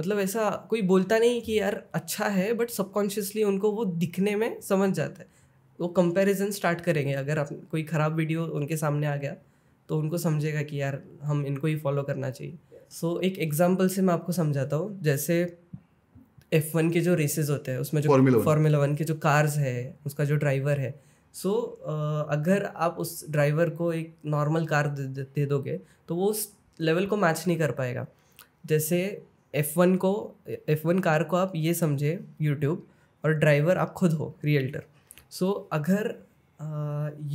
मतलब ऐसा कोई बोलता नहीं कि यार अच्छा है बट सबकॉन्शियसली उनको वो दिखने में समझ जाता है वो कंपैरिजन स्टार्ट करेंगे अगर आप कोई ख़राब वीडियो उनके सामने आ गया तो उनको समझेगा कि यार हम इनको ही फॉलो करना चाहिए सो so, एक एग्ज़ाम्पल से मैं आपको समझाता हूँ जैसे एफ वन के जो रेसेस होते हैं उसमें जो फॉर्मूला वन के जो कार्स है उसका जो ड्राइवर है सो so, अगर आप उस ड्राइवर को एक नॉर्मल कार दे, दे दोगे तो वो उस लेवल को मैच नहीं कर पाएगा जैसे एफ वन को एफ वन कार को आप ये समझे यूट्यूब और ड्राइवर आप खुद हो रियल्टर सो so, अगर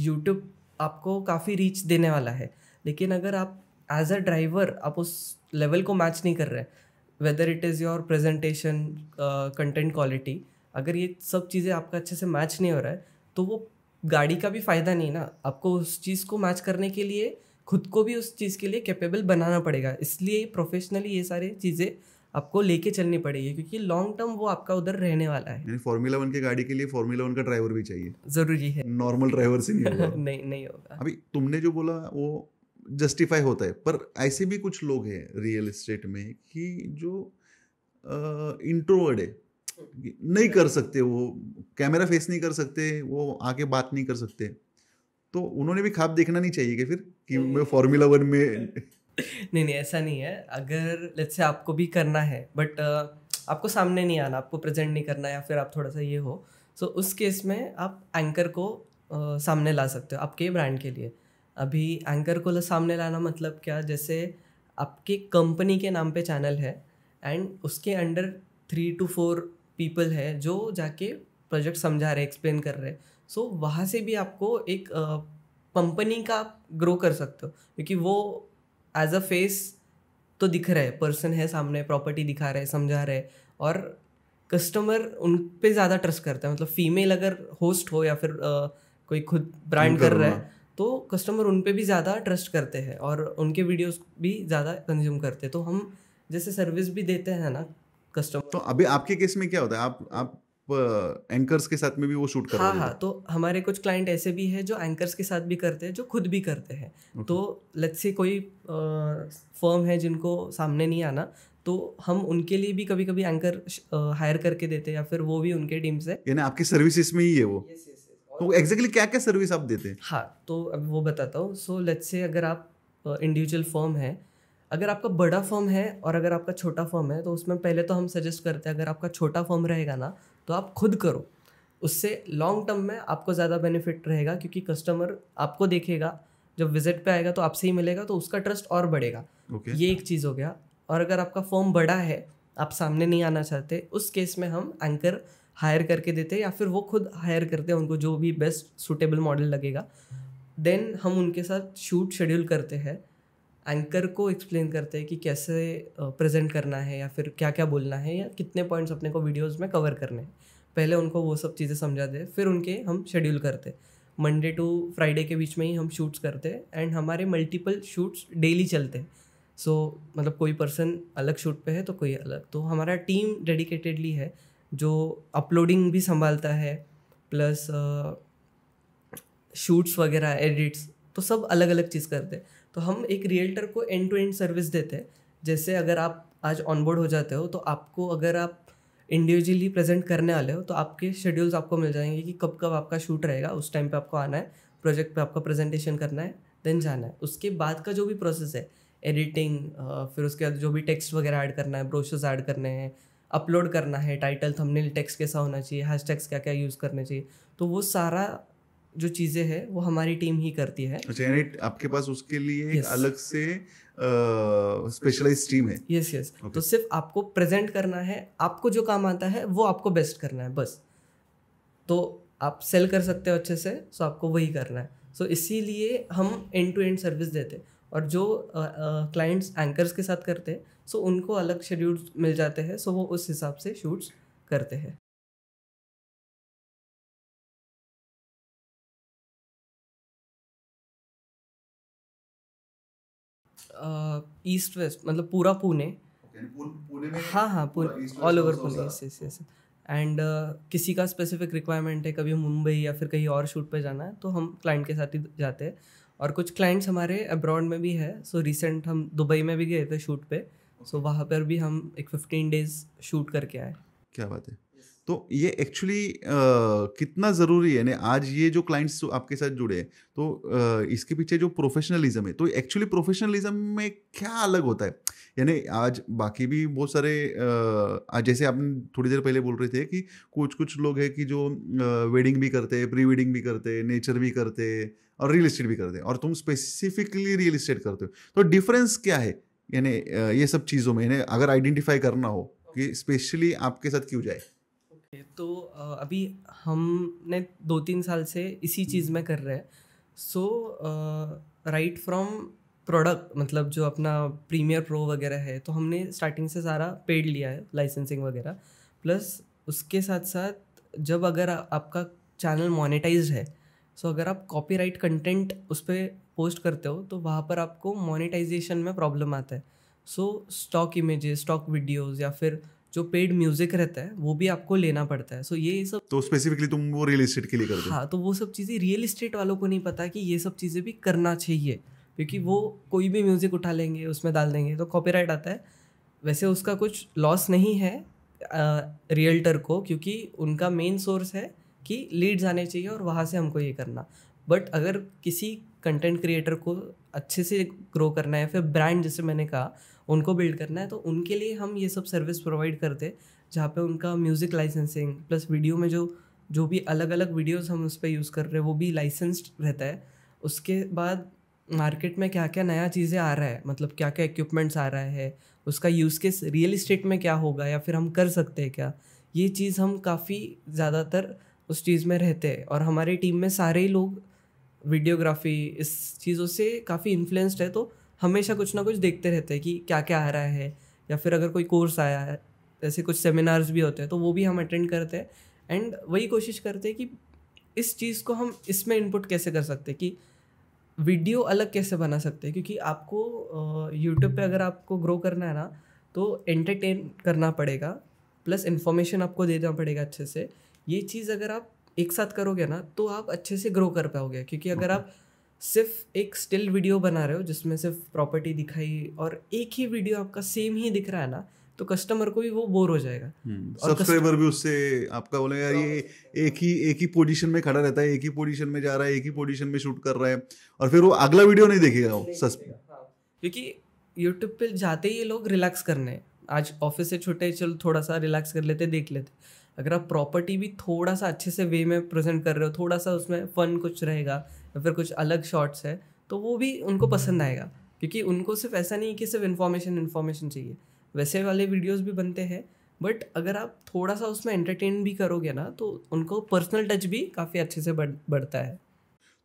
यूट्यूब आपको काफ़ी रीच देने वाला है लेकिन अगर आप एज अ ड्राइवर आप उस लेवल को मैच नहीं कर रहे हैं whether it is your presentation content quality अगर ये सब चीज़ें आपका अच्छे से मैच नहीं हो रहा है तो वो गाड़ी का भी फ़ायदा नहीं ना आपको उस चीज़ को मैच करने के लिए खुद को भी उस चीज़ के लिए कैपेबल बनाना पड़ेगा इसलिए प्रोफेशनली ये सारी चीज़ें आपको लेके चलनी पड़ेगी क्योंकि लॉन्ग टर्म वो आपका उधर रहने वाला है फॉर्मूला वन की गाड़ी के लिए फॉर्मूला वन का ड्राइवर भी चाहिए जरूरी है नॉर्मल ड्राइवर से नहीं होगा नहीं नहीं होगा अभी तुमने जो बोला वो जस्टिफाई होता है पर ऐसे भी कुछ लोग हैं रियल इस्टेट में कि जो इंट्रोवर्ड है नहीं कर सकते वो कैमरा फेस नहीं कर सकते वो आके बात नहीं कर सकते तो उन्होंने भी खाब देखना नहीं चाहिए कि फिर कि हम्म। मैं फॉर्मूला वन में नहीं नहीं ऐसा नहीं है अगर लेट्स से आपको भी करना है बट आपको सामने नहीं आना आपको प्रेजेंट नहीं करना या फिर आप थोड़ा सा ये हो सो so, उस केस में आप एंकर को आ, सामने ला सकते हो आपके ब्रांड के लिए अभी एंकर को सामने लाना मतलब क्या जैसे आपकी कंपनी के नाम पे चैनल है एंड उसके under three to four people है जो जाके प्रोजेक्ट समझा रहे एक्सप्लेन कर रहे सो so, वहाँ से भी आपको एक कंपनी का ग्रो कर सकते हो क्योंकि वो एज अ फेस तो दिख रहा है पर्सन है सामने प्रॉपर्टी दिखा रहे समझा रहे और कस्टमर उन पर ज़्यादा ट्रस्ट करता है मतलब फीमेल अगर होस्ट हो या फिर uh, कोई खुद ब्रांड कर रहा है तो कस्टमर उन पर भी ज़्यादा ट्रस्ट करते हैं और उनके वीडियोस भी ज़्यादा कंज्यूम करते हैं तो हम जैसे सर्विस भी देते हैं ना कस्टमर तो अभी आपके केस में क्या होता है आप आप एंकर्स के साथ में भी वो शूट कर हाँ हाँ तो हमारे कुछ क्लाइंट ऐसे भी हैं जो एंकर्स के साथ भी करते हैं जो खुद भी करते हैं okay. तो लेट्स से कोई फर्म है जिनको सामने नहीं आना तो हम उनके लिए भी कभी कभी एंकर हायर करके देते हैं या फिर वो भी उनके टीम से यानी आपकी सर्विसेज में ही है वो yes, yes. तो एग्जैक्टली क्या क्या सर्विस आप देते हैं हाँ तो अब वो बताता हूँ सो लेट्स से अगर आप इंडिविजुअल फॉर्म है अगर आपका बड़ा फॉर्म है और अगर आपका छोटा फॉर्म है तो उसमें पहले तो हम सजेस्ट करते हैं अगर आपका छोटा फॉर्म रहेगा ना तो आप खुद करो उससे लॉन्ग टर्म में आपको ज़्यादा बेनिफिट रहेगा क्योंकि कस्टमर आपको देखेगा जब विजिट पे आएगा तो आपसे ही मिलेगा तो उसका ट्रस्ट और बढ़ेगा okay. ये एक चीज़ हो गया और अगर आपका फॉर्म बड़ा है आप सामने नहीं आना चाहते उस केस में हम एंकर हायर करके देते हैं या फिर वो खुद हायर करते हैं उनको जो भी बेस्ट सूटेबल मॉडल लगेगा देन हम उनके साथ शूट शेड्यूल करते हैं एंकर को एक्सप्लेन करते हैं कि कैसे प्रेजेंट करना है या फिर क्या क्या बोलना है या कितने पॉइंट्स अपने को वीडियोज़ में कवर करने हैं पहले उनको वो सब चीज़ें समझा दे फिर उनके हम शेड्यूल करते मंडे टू फ्राइडे के बीच में ही हम शूट्स करते हैं एंड हमारे मल्टीपल शूट्स डेली चलते हैं सो so, मतलब कोई पर्सन अलग शूट पे है तो कोई अलग तो हमारा टीम डेडिकेटेडली है जो अपलोडिंग भी संभालता है प्लस शूट्स वगैरह एडिट्स तो सब अलग अलग चीज़ करते हैं तो हम एक रियल्टर को एंड टू एंड सर्विस देते हैं जैसे अगर आप आज ऑनबोर्ड हो जाते हो तो आपको अगर आप इंडिविजुअली प्रेजेंट करने वाले हो तो आपके शेड्यूल्स आपको मिल जाएंगे कि कब कब आपका शूट रहेगा उस टाइम पे आपको आना है प्रोजेक्ट पे आपका प्रेजेंटेशन करना है देन जाना है उसके बाद का जो भी प्रोसेस है एडिटिंग फिर उसके बाद जो भी टेक्स्ट वगैरह ऐड करना है ब्रोशर्स ऐड करने हैं अपलोड करना है टाइटल थंबनेल टेक्स्ट कैसा होना चाहिए हैश टैग्स क्या क्या यूज़ करने चाहिए तो वो सारा जो चीज़ें हैं वो हमारी टीम ही करती है अच्छा, आपके पास उसके लिए yes. अलग से स्पेशलाइज टीम है यस यस तो सिर्फ आपको प्रेजेंट करना है आपको जो काम आता है वो आपको बेस्ट करना है बस तो आप सेल कर सकते हो अच्छे से सो आपको वही करना है सो इसीलिए हम एंड टू एंड सर्विस देते और जो क्लाइंट्स एंकर्स के साथ करते हैं सो उनको अलग शेड्यूल मिल जाते हैं सो वो उस हिसाब से शूट्स करते हैं ईस्ट वेस्ट मतलब पूरा पुणे हाँ हाँ ऑल ओवर पुणे एंड किसी का स्पेसिफिक रिक्वायरमेंट है कभी मुंबई या फिर कहीं और शूट पे जाना है तो हम क्लाइंट के साथ ही जाते हैं और कुछ क्लाइंट्स हमारे अब्रॉड में भी है सो so, रिसेंट हम दुबई में भी गए थे शूट पे सो so, वहाँ पर भी हम एक फिफ्टीन डेज शूट करके आए क्या बात है तो ये एक्चुअली uh, कितना ज़रूरी है ने आज ये जो क्लाइंट्स आपके साथ जुड़े हैं तो uh, इसके पीछे जो प्रोफेशनलिज्म है तो एक्चुअली प्रोफेशनलिज्म में क्या अलग होता है यानी आज बाकी भी बहुत सारे uh, जैसे आप थोड़ी देर पहले बोल रहे थे कि कुछ कुछ लोग हैं कि जो वेडिंग भी करते हैं प्री वेडिंग भी करते हैं नेचर भी करते हैं और रियल इस्टेट भी करते हैं और तुम स्पेसिफिकली रियल इस्टेट करते हो तो डिफरेंस क्या है यानी ये सब चीज़ों में यानी अगर आइडेंटिफाई करना हो कि स्पेशली आपके साथ क्यों जाए तो अभी हमने दो तीन साल से इसी हम्म। चीज़ में कर रहे हैं सो राइट फ्रॉम प्रोडक्ट मतलब जो अपना प्रीमियर प्रो वगैरह है तो हमने स्टार्टिंग से सारा पेड लिया है लाइसेंसिंग वगैरह प्लस उसके साथ साथ जब अगर आपका चैनल मोनेटाइज है सो अगर आप कॉपीराइट कंटेंट उस पर पोस्ट करते हो तो वहाँ पर आपको मोनेटाइजेशन में प्रॉब्लम आता है so stock images stock videos या फिर जो पेड म्यूजिक रहता है वो भी आपको लेना पड़ता है सो so, ये सब तो स्पेसिफिकली तुम वो रियल इस्टेट के लिए करते हो हाँ तो वो सब चीज़ें रियल इस्टेट वालों को नहीं पता कि ये सब चीज़ें भी करना चाहिए क्योंकि वो कोई भी म्यूज़िक उठा लेंगे उसमें डाल देंगे तो कॉपीराइट आता है वैसे उसका कुछ लॉस नहीं है रियल्टर को क्योंकि उनका मेन सोर्स है कि लीड्स आने चाहिए और वहाँ से हमको ये करना बट अगर किसी कंटेंट क्रिएटर को अच्छे से ग्रो करना है फिर ब्रांड जैसे मैंने कहा उनको बिल्ड करना है तो उनके लिए हम ये सब सर्विस प्रोवाइड करते जहाँ पे उनका म्यूज़िक लाइसेंसिंग प्लस वीडियो में जो जो भी अलग अलग वीडियोस हम उस पर यूज़ कर रहे हैं वो भी लाइसेंस्ड रहता है उसके बाद मार्केट में क्या क्या नया चीज़ें आ रहा है मतलब क्या क्या इक्विपमेंट्स आ रहा है उसका यूज़ केस रियल इस्टेट में क्या होगा या फिर हम कर सकते हैं क्या ये चीज़ हम काफ़ी ज़्यादातर उस चीज़ में रहते हैं और हमारी टीम में सारे लोग वीडियोग्राफी इस चीज़ों से काफ़ी इन्फ्लुएंस्ड है तो हमेशा कुछ ना कुछ देखते रहते हैं कि क्या क्या आ रहा है या फिर अगर कोई कोर्स आया है ऐसे कुछ सेमिनार्स भी होते हैं तो वो भी हम अटेंड करते हैं एंड वही कोशिश करते हैं कि इस चीज़ को हम इसमें इनपुट कैसे कर सकते हैं कि वीडियो अलग कैसे बना सकते हैं क्योंकि आपको यूट्यूब पे अगर आपको ग्रो करना है ना तो एंटरटेन करना पड़ेगा प्लस इन्फॉर्मेशन आपको देना पड़ेगा अच्छे से ये चीज़ अगर आप एक साथ करोगे ना तो आप अच्छे से ग्रो कर पाओगे क्योंकि अगर आप सिर्फ एक स्टिल वीडियो बना रहे हो जिसमें सिर्फ प्रॉपर्टी दिखाई और एक ही वीडियो आपका सेम ही दिख रहा है ना तो कस्टमर को भी वो बोर हो जाएगा सब्सक्राइबर hmm. भी उससे आपका बोले यार ये एक ही एक ही पोजीशन में खड़ा रहता है एक ही पोजीशन में जा रहा है एक ही पोजीशन में शूट कर रहा है और फिर वो अगला वीडियो नहीं देखेगा वो हाँ। क्योंकि यूट्यूब पे जाते ही ये लोग रिलैक्स करने आज ऑफिस से छुट्टे चलो थोड़ा सा रिलैक्स कर लेते देख लेते अगर आप प्रॉपर्टी भी थोड़ा सा अच्छे से वे में प्रेजेंट कर रहे हो थोड़ा सा उसमें फ़न कुछ रहेगा या फिर कुछ अलग शॉट्स है तो वो भी उनको पसंद हम्म। आएगा क्योंकि उनको सिर्फ ऐसा नहीं कि सिर्फ इन्फॉर्मेशन इन्फॉर्मेशन चाहिए वैसे वाले वीडियोस भी बनते हैं बट अगर आप थोड़ा सा उसमें एंटरटेन भी करोगे ना तो उनको पर्सनल टच भी काफ़ी अच्छे से बढ़ बढ़ता है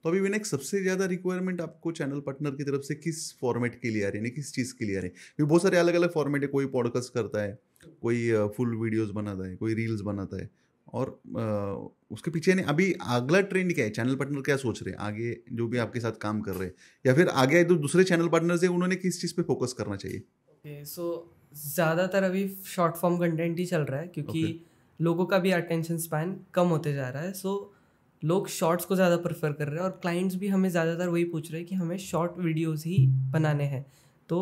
तो अभी विनय सबसे ज़्यादा रिक्वायरमेंट आपको चैनल पार्टनर की तरफ से किस फॉर्मेट के लिए आ रही है किस चीज़ के लिए आ रही है बहुत सारे अलग अलग फॉर्मेट है कोई पॉडकास्ट करता है कोई फुल वीडियोस बनाता है कोई रील्स बनाता है और उसके पीछे नहीं अभी अगला ट्रेंड क्या है चैनल पार्टनर क्या सोच रहे हैं आगे जो भी आपके साथ काम कर रहे हैं या फिर आगे जो दूसरे चैनल पार्टनर्स हैं उन्होंने किस चीज़ पे फोकस करना चाहिए ओके सो ज़्यादातर अभी शॉर्ट फॉर्म कंटेंट ही चल रहा है क्योंकि लोगों का भी अटेंशन स्पैन कम होते जा रहा है सो लोग शॉर्ट्स को ज़्यादा प्रेफर कर रहे हैं और क्लाइंट्स भी हमें ज़्यादातर वही पूछ रहे हैं कि हमें शॉर्ट वीडियोज़ ही बनाने हैं तो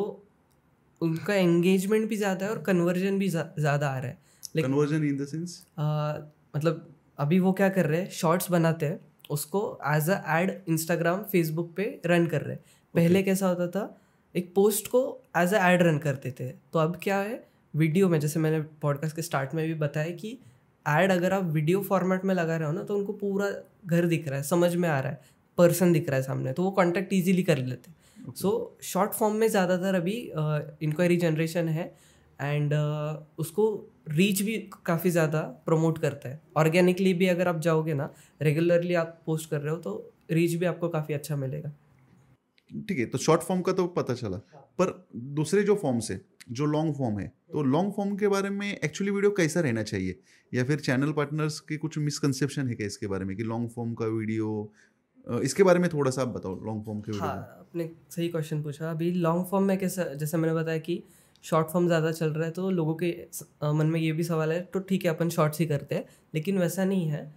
उनका एंगेजमेंट भी ज़्यादा है और कन्वर्जन भी ज़्यादा आ रहा है लेकिन कन्वर्जन इन द सेंस मतलब अभी वो क्या कर रहे हैं शॉर्ट्स बनाते हैं उसको as a ad Instagram Facebook पे रन कर रहे हैं पहले कैसा होता था एक पोस्ट को एज अ एड रन करते थे तो अब क्या है वीडियो में जैसे मैंने पॉडकास्ट के स्टार्ट में भी बताया कि एड अगर आप वीडियो फॉर्मेट में लगा रहे हो ना तो उनको पूरा घर दिख रहा है समझ में आ रहा है पर्सन दिख रहा है सामने तो वो कॉन्टैक्ट ईजिली कर लेते हैं सो शॉर्ट फॉर्म में ज़्यादातर अभी इंक्वायरी uh, जनरेशन है एंड uh, उसको रीच भी काफ़ी ज़्यादा प्रमोट करता है ऑर्गेनिकली भी अगर आप जाओगे ना रेगुलरली आप पोस्ट कर रहे हो तो रीच भी आपको काफ़ी अच्छा मिलेगा ठीक है तो शॉर्ट फॉर्म का तो पता चला हाँ। पर दूसरे जो फॉर्म्स है जो लॉन्ग फॉर्म है तो लॉन्ग फॉर्म के बारे में एक्चुअली वीडियो कैसा रहना चाहिए या फिर चैनल पार्टनर्स के कुछ मिसकनसेप्शन है क्या इसके बारे में कि लॉन्ग फॉर्म का वीडियो इसके बारे में थोड़ा सा आप बताओ लॉन्ग फॉर्म के हाँ आपने सही क्वेश्चन पूछा अभी लॉन्ग फॉर्म में कैसा जैसे मैंने बताया कि शॉर्ट फॉर्म ज़्यादा चल रहा है तो लोगों के मन में ये भी सवाल है तो ठीक है अपन शॉर्ट्स ही करते हैं लेकिन वैसा नहीं है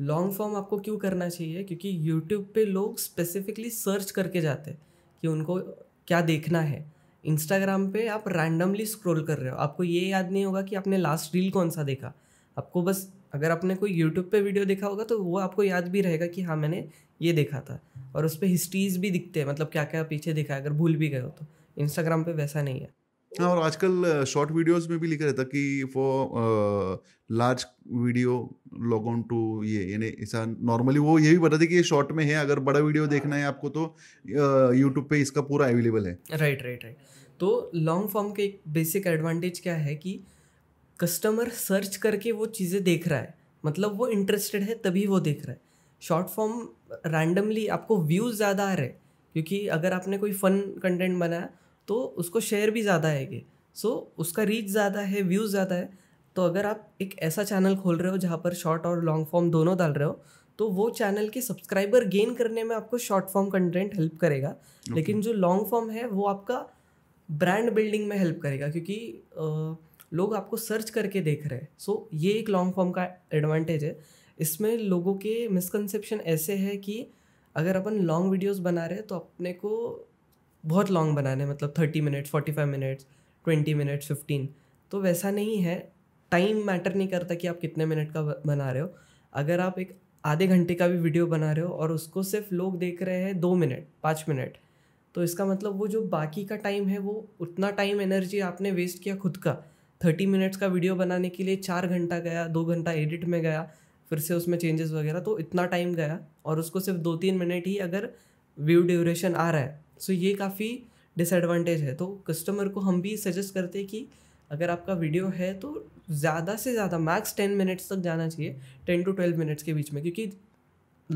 लॉन्ग फॉर्म आपको क्यों करना चाहिए क्योंकि यूट्यूब पे लोग स्पेसिफिकली सर्च करके जाते हैं कि उनको क्या देखना है इंस्टाग्राम पे आप रैंडमली स्क्रॉल कर रहे हो आपको ये याद नहीं होगा कि आपने लास्ट रील कौन सा देखा आपको बस अगर आपने कोई यूट्यूब पे वीडियो देखा होगा तो वो आपको याद भी रहेगा कि हाँ मैंने ये देखा था और उस पर हिस्ट्रीज भी दिखते हैं मतलब क्या क्या पीछे दिखा अगर भूल भी गए हो तो इंस्टाग्राम पे वैसा नहीं है हाँ और आजकल शॉर्ट वीडियोस में भी लिखा रहता कि वो large video log on to ये यानी ऐसा नॉर्मली वो ये भी बताते कि ये शॉर्ट में है अगर बड़ा वीडियो देखना है आपको तो यूट्यूब पे इसका पूरा अवेलेबल है राइट राइट राइट तो लॉन्ग फॉर्म के एक बेसिक एडवांटेज क्या है कि कस्टमर सर्च करके वो चीज़ें देख रहा है मतलब वो इंटरेस्टेड है तभी वो देख रहा है शॉर्ट फॉर्म रैंडमली आपको व्यूज़ ज़्यादा आ रहे क्योंकि अगर आपने कोई फ़न कंटेंट बनाया तो उसको शेयर भी ज़्यादा आएगी सो so, उसका रीच ज़्यादा है व्यूज़ ज़्यादा है तो अगर आप एक ऐसा चैनल खोल रहे हो जहाँ पर शॉर्ट और लॉन्ग फॉर्म दोनों डाल रहे हो तो वो चैनल के सब्सक्राइबर गेन करने में आपको शॉर्ट फॉर्म कंटेंट हेल्प करेगा okay. लेकिन जो लॉन्ग फॉर्म है वो आपका ब्रांड बिल्डिंग में हेल्प करेगा क्योंकि आ, लोग आपको सर्च करके देख रहे हैं सो so, ये एक लॉन्ग फॉर्म का एडवांटेज है इसमें लोगों के मिसकनसेप्शन ऐसे है कि अगर अपन लॉन्ग वीडियोस बना रहे हैं तो अपने को बहुत लॉन्ग बनाने मतलब thirty minutes forty five minutes twenty minutes fifteen तो वैसा नहीं है टाइम मैटर नहीं करता कि आप कितने मिनट का बना रहे हो अगर आप एक आधे घंटे का भी वीडियो बना रहे हो और उसको सिर्फ लोग देख रहे हैं दो मिनट पाँच मिनट तो इसका मतलब वो जो बाकी का टाइम है वो उतना टाइम एनर्जी आपने वेस्ट किया खुद का थर्टी मिनट्स का वीडियो बनाने के लिए चार घंटा गया दो घंटा एडिट में गया फिर से उसमें चेंजेस वगैरह तो इतना टाइम गया और उसको सिर्फ दो तीन मिनट ही अगर व्यू ड्यूरेशन आ रहा है सो ये काफ़ी डिसएडवांटेज है तो कस्टमर को हम भी सजेस्ट करते हैं कि अगर आपका वीडियो है तो ज़्यादा से ज़्यादा मैक्स टेन मिनट्स तक जाना चाहिए टेन टू ट्वेल्व मिनट्स के बीच में क्योंकि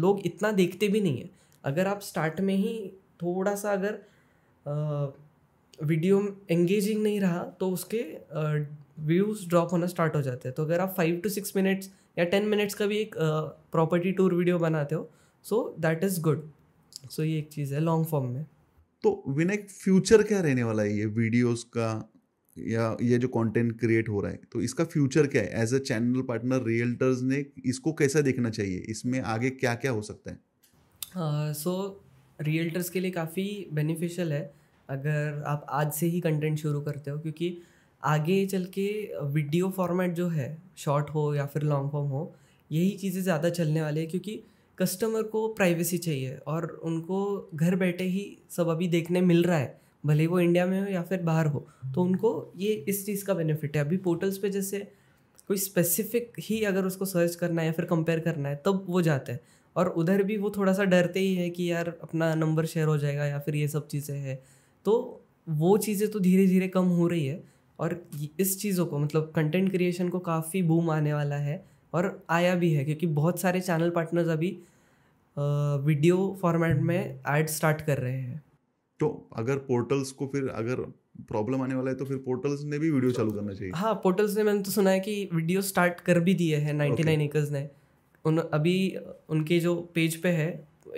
लोग इतना देखते भी नहीं है अगर आप स्टार्ट में ही थोड़ा सा अगर वीडियो एंगेजिंग नहीं रहा तो उसके व्यूज़ ड्रॉप होना स्टार्ट हो जाते हैं तो अगर आप फाइव टू सिक्स मिनट्स या टेन मिनट्स का भी एक प्रॉपर्टी टूर वीडियो बनाते हो so that is good so ये एक चीज़ है लॉन्ग फॉर्म में तो विनय फ्यूचर क्या रहने वाला है ये वीडियोस का या ये जो कंटेंट क्रिएट हो रहा है तो इसका फ्यूचर क्या है as a channel partner realtors ने इसको कैसा देखना चाहिए इसमें आगे क्या क्या हो सकता है सो uh, रियल्टर्स so, के लिए काफ़ी बेनिफिशियल है अगर आप आज से ही कंटेंट शुरू करते हो क्योंकि आगे चल के वीडियो फॉर्मेट जो है शॉर्ट हो या फिर लॉन्ग फॉर्म हो यही चीज़ें ज़्यादा चलने वाली है क्योंकि कस्टमर को प्राइवेसी चाहिए और उनको घर बैठे ही सब अभी देखने मिल रहा है भले वो इंडिया में हो या फिर बाहर हो तो उनको ये इस चीज़ का बेनिफिट है अभी पोर्टल्स पे जैसे कोई स्पेसिफिक ही अगर उसको सर्च करना है या फिर कंपेयर करना है तब वो जाता है और उधर भी वो थोड़ा सा डरते ही है कि यार अपना नंबर शेयर हो जाएगा या फिर ये सब चीज़ें हैं तो वो चीज़ें तो धीरे धीरे कम हो रही है और इस चीज़ों को मतलब कंटेंट क्रिएशन को काफ़ी बूम आने वाला है और आया भी है क्योंकि बहुत सारे चैनल पार्टनर्स अभी वीडियो फॉर्मेट में ऐड स्टार्ट कर रहे हैं तो अगर पोर्टल्स को फिर अगर प्रॉब्लम आने वाला है तो फिर पोर्टल्स ने भी वीडियो चालू करना चाहिए हाँ पोर्टल्स ने मैंने तो सुना है कि वीडियो स्टार्ट कर भी दिए हैं नाइन्टी नाइन एकर्स ने उन अभी उनके जो पेज पे है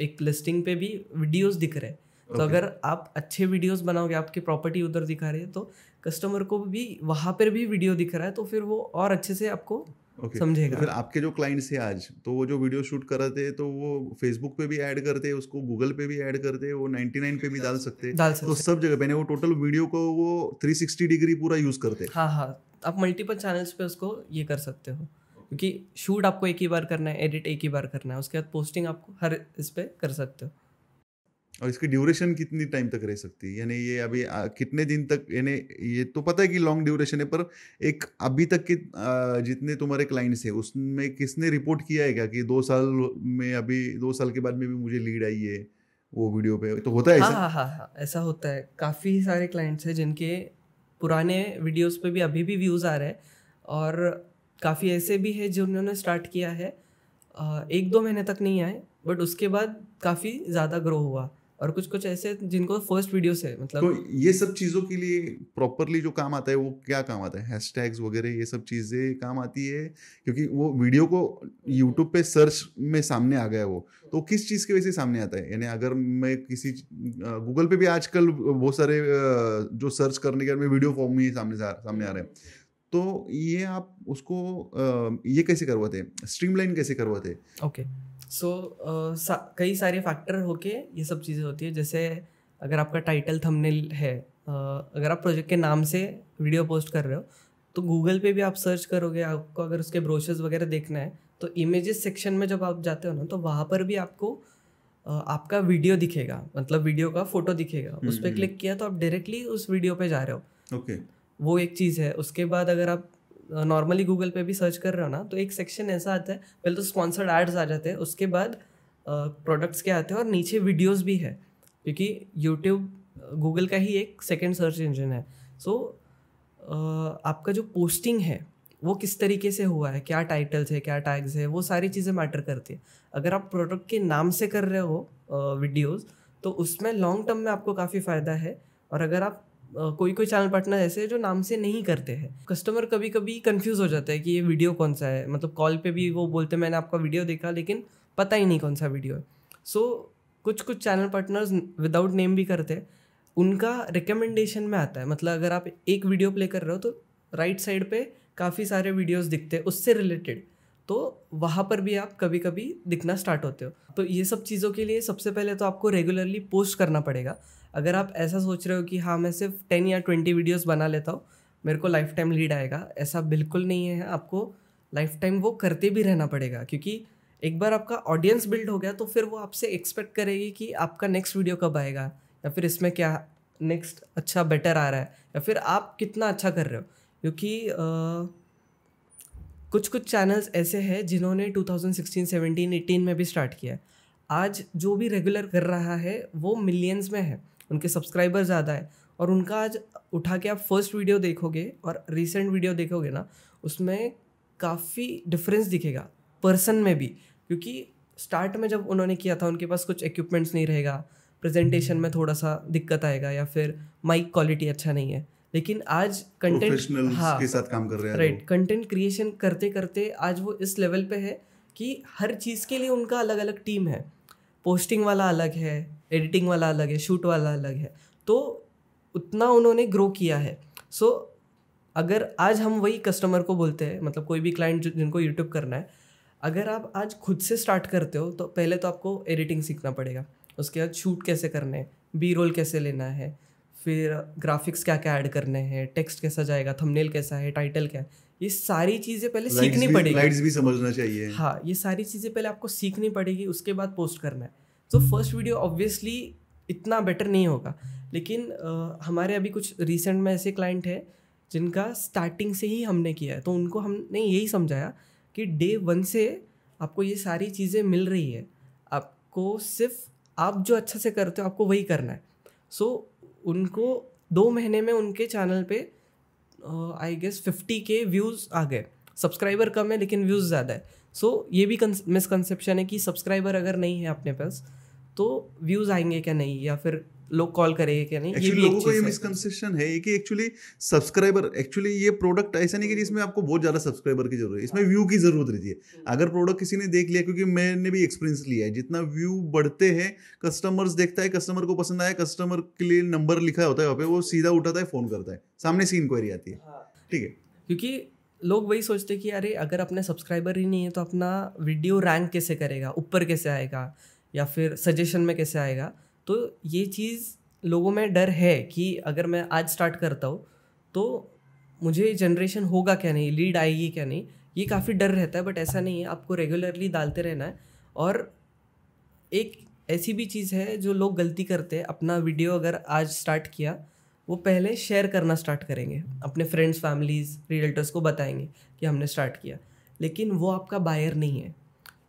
एक लिस्टिंग पे भी वीडियोस दिख रहे हैं तो अगर आप अच्छे वीडियोस बनाओगे आपकी प्रॉपर्टी उधर दिखा रही है तो कस्टमर को भी वहाँ पर भी वीडियो दिख रहा है तो फिर वो और अच्छे से आपको okay. समझेगा तो फिर आपके जो क्लाइंट्स हैं आज तो वो जो वीडियो शूट कर रहे थे तो वो फेसबुक पे भी ऐड करते उसको गूगल पे भी ऐड करते वो 99 पे भी डाल सकते डाल सकते तो सब जगह पे वो टोटल वीडियो को वो 360 डिग्री पूरा यूज करते हैं हाँ हाँ आप मल्टीपल चैनल्स पे उसको ये कर सकते हो क्योंकि शूट आपको एक ही बार करना है एडिट एक ही बार करना है उसके बाद पोस्टिंग आपको हर इस पर कर सकते हो और इसकी ड्यूरेशन कितनी टाइम तक रह सकती है यानी ये अभी आ, कितने दिन तक यानी ये तो पता है कि लॉन्ग ड्यूरेशन है पर एक अभी तक के जितने तुम्हारे क्लाइंट्स हैं उसमें किसने रिपोर्ट किया है क्या कि दो साल में अभी दो साल के बाद में भी मुझे लीड आई है वो वीडियो पे तो होता है हाँ, ऐसा हाँ हाँ हाँ ऐसा होता है काफ़ी सारे क्लाइंट्स हैं जिनके पुराने वीडियोस पे भी अभी भी व्यूज़ आ रहे हैं और काफ़ी ऐसे भी है जिन्होंने स्टार्ट किया है एक दो महीने तक नहीं आए बट उसके बाद काफ़ी ज़्यादा ग्रो हुआ और कुछ कुछ ऐसे जिनको फर्स्ट वीडियो से मतलब तो ये सब चीज़ों के लिए प्रॉपरली जो काम आता है वो क्या काम आता है हैशटैग्स वगैरह ये सब चीज़ें काम आती है क्योंकि वो वीडियो को यूट्यूब पे सर्च में सामने आ गया वो तो किस चीज़ के वजह से सामने आता है यानी अगर मैं किसी गूगल पे भी आजकल बहुत सारे जो सर्च करने के में वीडियो फॉर्म में ही सामने सामने आ रहे हैं तो ये आप उसको ये कैसे करवाते स्ट्रीमलाइन कैसे करवाते okay okay. So so, uh, सा, कई सारे फैक्टर होके ये सब चीज़ें होती है जैसे अगर आपका टाइटल थंबनेल है uh, अगर आप प्रोजेक्ट के नाम से वीडियो पोस्ट कर रहे हो तो गूगल पे भी आप सर्च करोगे आपको अगर उसके ब्रोशर्स वगैरह देखना है तो इमेजेस सेक्शन में जब आप जाते हो ना तो वहाँ पर भी आपको आपका वीडियो दिखेगा मतलब वीडियो का फोटो दिखेगा हम्म, उस पर क्लिक हम्म, हम्म। किया तो आप डायरेक्टली उस वीडियो पे जा रहे हो ओके okay. वो एक चीज़ है उसके बाद अगर आप नॉर्मली गूगल पे भी सर्च कर रहे हो ना तो एक सेक्शन ऐसा आता है पहले तो स्पॉन्सर्ड एड्स आ जाते हैं उसके बाद प्रोडक्ट्स के आते हैं और नीचे वीडियोज़ भी है क्योंकि यूट्यूब गूगल का ही एक सेकेंड सर्च इंजन है सो आपका जो पोस्टिंग है वो किस तरीके से हुआ है क्या टाइटल्स है क्या टैग्स है वो सारी चीज़ें मैटर करती है अगर आप प्रोडक्ट के नाम से कर रहे हो वीडियोस तो उसमें लॉन्ग टर्म में आपको काफ़ी फ़ायदा है और अगर आप कोई कोई चैनल पार्टनर ऐसे जो नाम से नहीं करते हैं कस्टमर कभी कभी कंफ्यूज हो जाता है कि ये वीडियो कौन सा है मतलब कॉल पे भी वो बोलते मैंने आपका वीडियो देखा लेकिन पता ही नहीं कौन सा वीडियो है सो कुछ कुछ चैनल पार्टनर्स विदाउट नेम भी करते हैं उनका रिकमेंडेशन में आता है मतलब अगर आप एक वीडियो प्ले कर रहे हो तो राइट साइड पे काफ़ी सारे वीडियोस दिखते हैं उससे रिलेटेड तो वहाँ पर भी आप कभी कभी दिखना स्टार्ट होते हो तो ये सब चीज़ों के लिए सबसे पहले तो आपको रेगुलरली पोस्ट करना पड़ेगा अगर आप ऐसा सोच रहे हो कि हाँ मैं सिर्फ टेन या ट्वेंटी वीडियोज़ बना लेता हूँ मेरे को लाइफ टाइम लीड आएगा ऐसा बिल्कुल नहीं है आपको लाइफ टाइम वो करते भी रहना पड़ेगा क्योंकि एक बार आपका ऑडियंस बिल्ड हो गया तो फिर वो आपसे एक्सपेक्ट करेगी कि आपका नेक्स्ट वीडियो कब आएगा या फिर इसमें क्या नेक्स्ट अच्छा बेटर आ रहा है या फिर आप कितना अच्छा कर रहे हो क्योंकि कुछ कुछ चैनल्स ऐसे हैं जिन्होंने 2016, 17, 18 में भी स्टार्ट किया है आज जो भी रेगुलर कर रहा है वो मिलियंस में है उनके सब्सक्राइबर ज़्यादा है और उनका आज उठा के आप फर्स्ट वीडियो देखोगे और रिसेंट वीडियो देखोगे ना उसमें काफ़ी डिफरेंस दिखेगा पर्सन में भी क्योंकि स्टार्ट में जब उन्होंने किया था उनके पास कुछ इक्विपमेंट्स नहीं रहेगा प्रेजेंटेशन में थोड़ा सा दिक्कत आएगा या फिर माइक क्वालिटी अच्छा नहीं है लेकिन आज कंटेंट हाँ के साथ काम कर रहे हैं राइट कंटेंट क्रिएशन करते करते आज वो इस लेवल पे है कि हर चीज़ के लिए उनका अलग अलग टीम है पोस्टिंग वाला अलग है एडिटिंग वाला अलग है शूट वाला अलग है तो उतना उन्होंने ग्रो किया है सो so, अगर आज हम वही कस्टमर को बोलते हैं मतलब कोई भी क्लाइंट जिनको यूट्यूब करना है अगर आप आज खुद से स्टार्ट करते हो तो पहले तो आपको एडिटिंग सीखना पड़ेगा उसके बाद शूट कैसे करने हैं बी रोल कैसे लेना है फिर ग्राफिक्स क्या क्या ऐड करने हैं टेक्स्ट कैसा जाएगा थंबनेल कैसा है टाइटल क्या है ये सारी चीज़ें पहले सीखनी पड़ेगी लाइट्स भी समझना चाहिए हाँ ये सारी चीज़ें पहले आपको सीखनी पड़ेगी उसके बाद पोस्ट करना है तो फर्स्ट वीडियो ऑब्वियसली इतना बेटर नहीं होगा लेकिन आ, हमारे अभी कुछ रिसेंट में ऐसे क्लाइंट है जिनका स्टार्टिंग से ही हमने किया है तो उनको हमने यही समझाया कि डे वन से आपको ये सारी चीज़ें मिल रही है आपको सिर्फ आप जो अच्छा से करते हो आपको वही करना है सो so, उनको दो महीने में उनके चैनल पे I guess fifty K views आ गए सब्सक्राइबर कम है लेकिन व्यूज़ ज़्यादा है सो so, ये भी मिसकनसेप्शन है कि सब्सक्राइबर अगर नहीं है अपने पास तो व्यूज आएंगे क्या नहीं या फिर लोग कॉल करेंगे क्या नहीं actually, ये भी लोगों का ये मिसकंसेप्शन है कि एक्चुअली सब्सक्राइबर एक्चुअली ये प्रोडक्ट ऐसा नहीं कि जिसमें आपको बहुत ज़्यादा सब्सक्राइबर की जरूरत है इसमें व्यू की ज़रूरत रहती है हम्म। अगर प्रोडक्ट किसी ने देख लिया क्योंकि मैंने भी एक्सपीरियंस लिया है जितना व्यू बढ़ते हैं कस्टमर्स देखता है कस्टमर को पसंद आया कस्टमर के लिए नंबर लिखा होता है वहाँ पे वो सीधा उठाता है फ़ोन करता है सामने से इंक्वायरी आती है हाँ। ठीक है क्योंकि लोग वही सोचते कि अरे अगर अपने सब्सक्राइबर ही नहीं है तो अपना वीडियो रैंक कैसे करेगा ऊपर कैसे आएगा या फिर सजेशन में कैसे आएगा तो ये चीज़ लोगों में डर है कि अगर मैं आज स्टार्ट करता हूँ तो मुझे जनरेशन होगा क्या नहीं लीड आएगी क्या नहीं ये काफ़ी डर रहता है बट ऐसा नहीं है आपको रेगुलरली डालते रहना है और एक ऐसी भी चीज़ है जो लोग गलती करते हैं अपना वीडियो अगर आज स्टार्ट किया वो पहले शेयर करना स्टार्ट करेंगे अपने फ्रेंड्स फैमिलीज़ रिलेटर्स को बताएंगे कि हमने स्टार्ट किया लेकिन वो आपका बायर नहीं है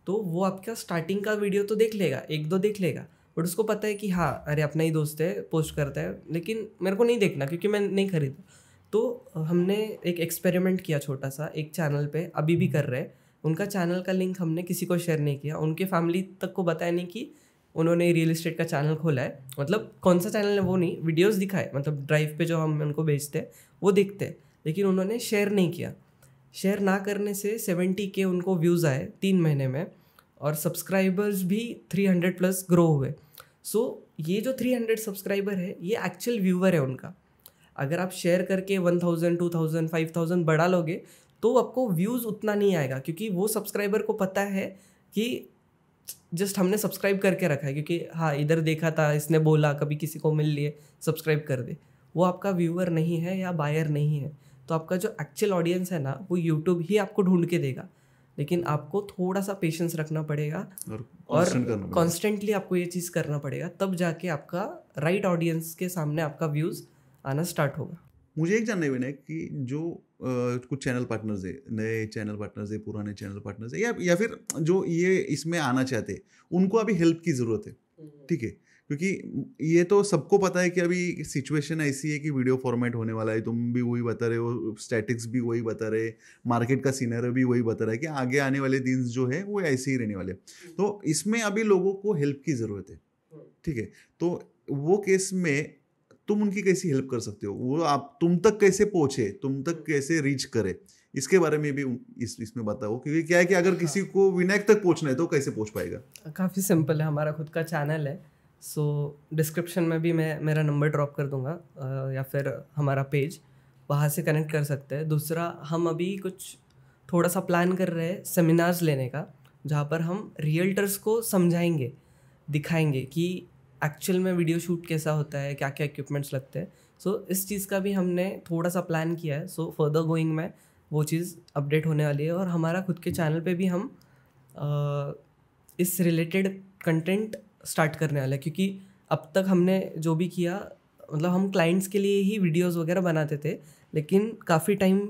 तो वो आपका स्टार्टिंग का वीडियो तो देख लेगा एक दो देख लेगा बट उसको पता है कि हाँ अरे अपना ही दोस्त है पोस्ट करता है लेकिन मेरे को नहीं देखना क्योंकि मैं नहीं खरीदा तो हमने एक एक्सपेरिमेंट किया छोटा सा एक चैनल पे अभी भी कर रहे हैं उनका चैनल का लिंक हमने किसी को शेयर नहीं किया उनके फैमिली तक को बताया नहीं कि उन्होंने रियल इस्टेट का चैनल खोला है मतलब कौन सा चैनल है वो नहीं वीडियोज़ दिखाए मतलब ड्राइव पे जो हम उनको भेजते हैं वो देखते हैं लेकिन उन्होंने शेयर नहीं किया शेयर ना करने से सेवेंटी के उनको व्यूज़ आए तीन महीने में और सब्सक्राइबर्स भी थ्री हंड्रेड प्लस ग्रो हुए सो so, ये जो थ्री हंड्रेड सब्सक्राइबर है ये एक्चुअल व्यूवर है उनका अगर आप शेयर करके one thousand two thousand five thousand बढ़ा लोगे तो आपको व्यूज़ उतना नहीं आएगा क्योंकि वो सब्सक्राइबर को पता है कि जस्ट हमने सब्सक्राइब करके रखा है क्योंकि हाँ इधर देखा था इसने बोला कभी किसी को मिल लिए सब्सक्राइब कर दे वो आपका व्यूवर नहीं है या बायर नहीं है तो आपका जो एक्चुअल ऑडियंस है ना वो यूट्यूब ही आपको ढूंढ के देगा लेकिन आपको थोड़ा सा पेशेंस रखना पड़ेगा और कॉन्स्टेंटली आपको ये चीज़ करना पड़ेगा तब जाके आपका राइट right ऑडियंस के सामने आपका व्यूज़ आना स्टार्ट होगा मुझे एक जानना विनय कि जो आ, कुछ चैनल पार्टनर्स है नए चैनल पार्टनर्स है पुराने चैनल पार्टनर्स है या या फिर जो ये इसमें आना चाहते हैं उनको अभी हेल्प की ज़रूरत है हम्म। ठीक है क्योंकि ये तो सबको पता है कि अभी सिचुएशन ऐसी है कि वीडियो फॉर्मेट होने वाला है तुम भी वही बता रहे हो स्टैटिक्स भी वही बता रहे मार्केट का सीनर भी वही बता रहा है कि आगे आने वाले दिन जो है वो ऐसे ही रहने वाले हम्म। तो इसमें अभी लोगों को हेल्प की ज़रूरत है हम्म। ठीक है तो वो केस में तुम उनकी कैसी हेल्प कर सकते हो वो आप तुम तक कैसे पहुँचे तुम तक हम्म। कैसे रीच करे इसके बारे में भी इस इसमें बताओ क्योंकि क्या है कि अगर हाँ। किसी को विनायक तक पहुंचना है तो कैसे पहुंच पाएगा काफ़ी सिंपल है हमारा खुद का चैनल है सो so, डिस्क्रिप्शन में भी मैं मेरा नंबर ड्रॉप कर दूंगा आ, या फिर हमारा पेज वहाँ से कनेक्ट कर सकते हैं दूसरा हम अभी कुछ थोड़ा सा प्लान कर रहे हैं सेमिनार्स लेने का जहाँ पर हम रियल्टर्स को समझाएंगे दिखाएंगे कि एक्चुअल में वीडियो शूट कैसा होता है क्या क्या इक्विपमेंट्स लगते हैं सो so, इस चीज़ का भी हमने थोड़ा सा प्लान किया है सो फर्दर गोइंग में वो चीज़ अपडेट होने वाली है और हमारा खुद के चैनल पे भी हम आ, इस रिलेटेड कंटेंट स्टार्ट करने वाला है क्योंकि अब तक हमने जो भी किया मतलब हम क्लाइंट्स के लिए ही वीडियोस वगैरह बनाते थे लेकिन काफ़ी टाइम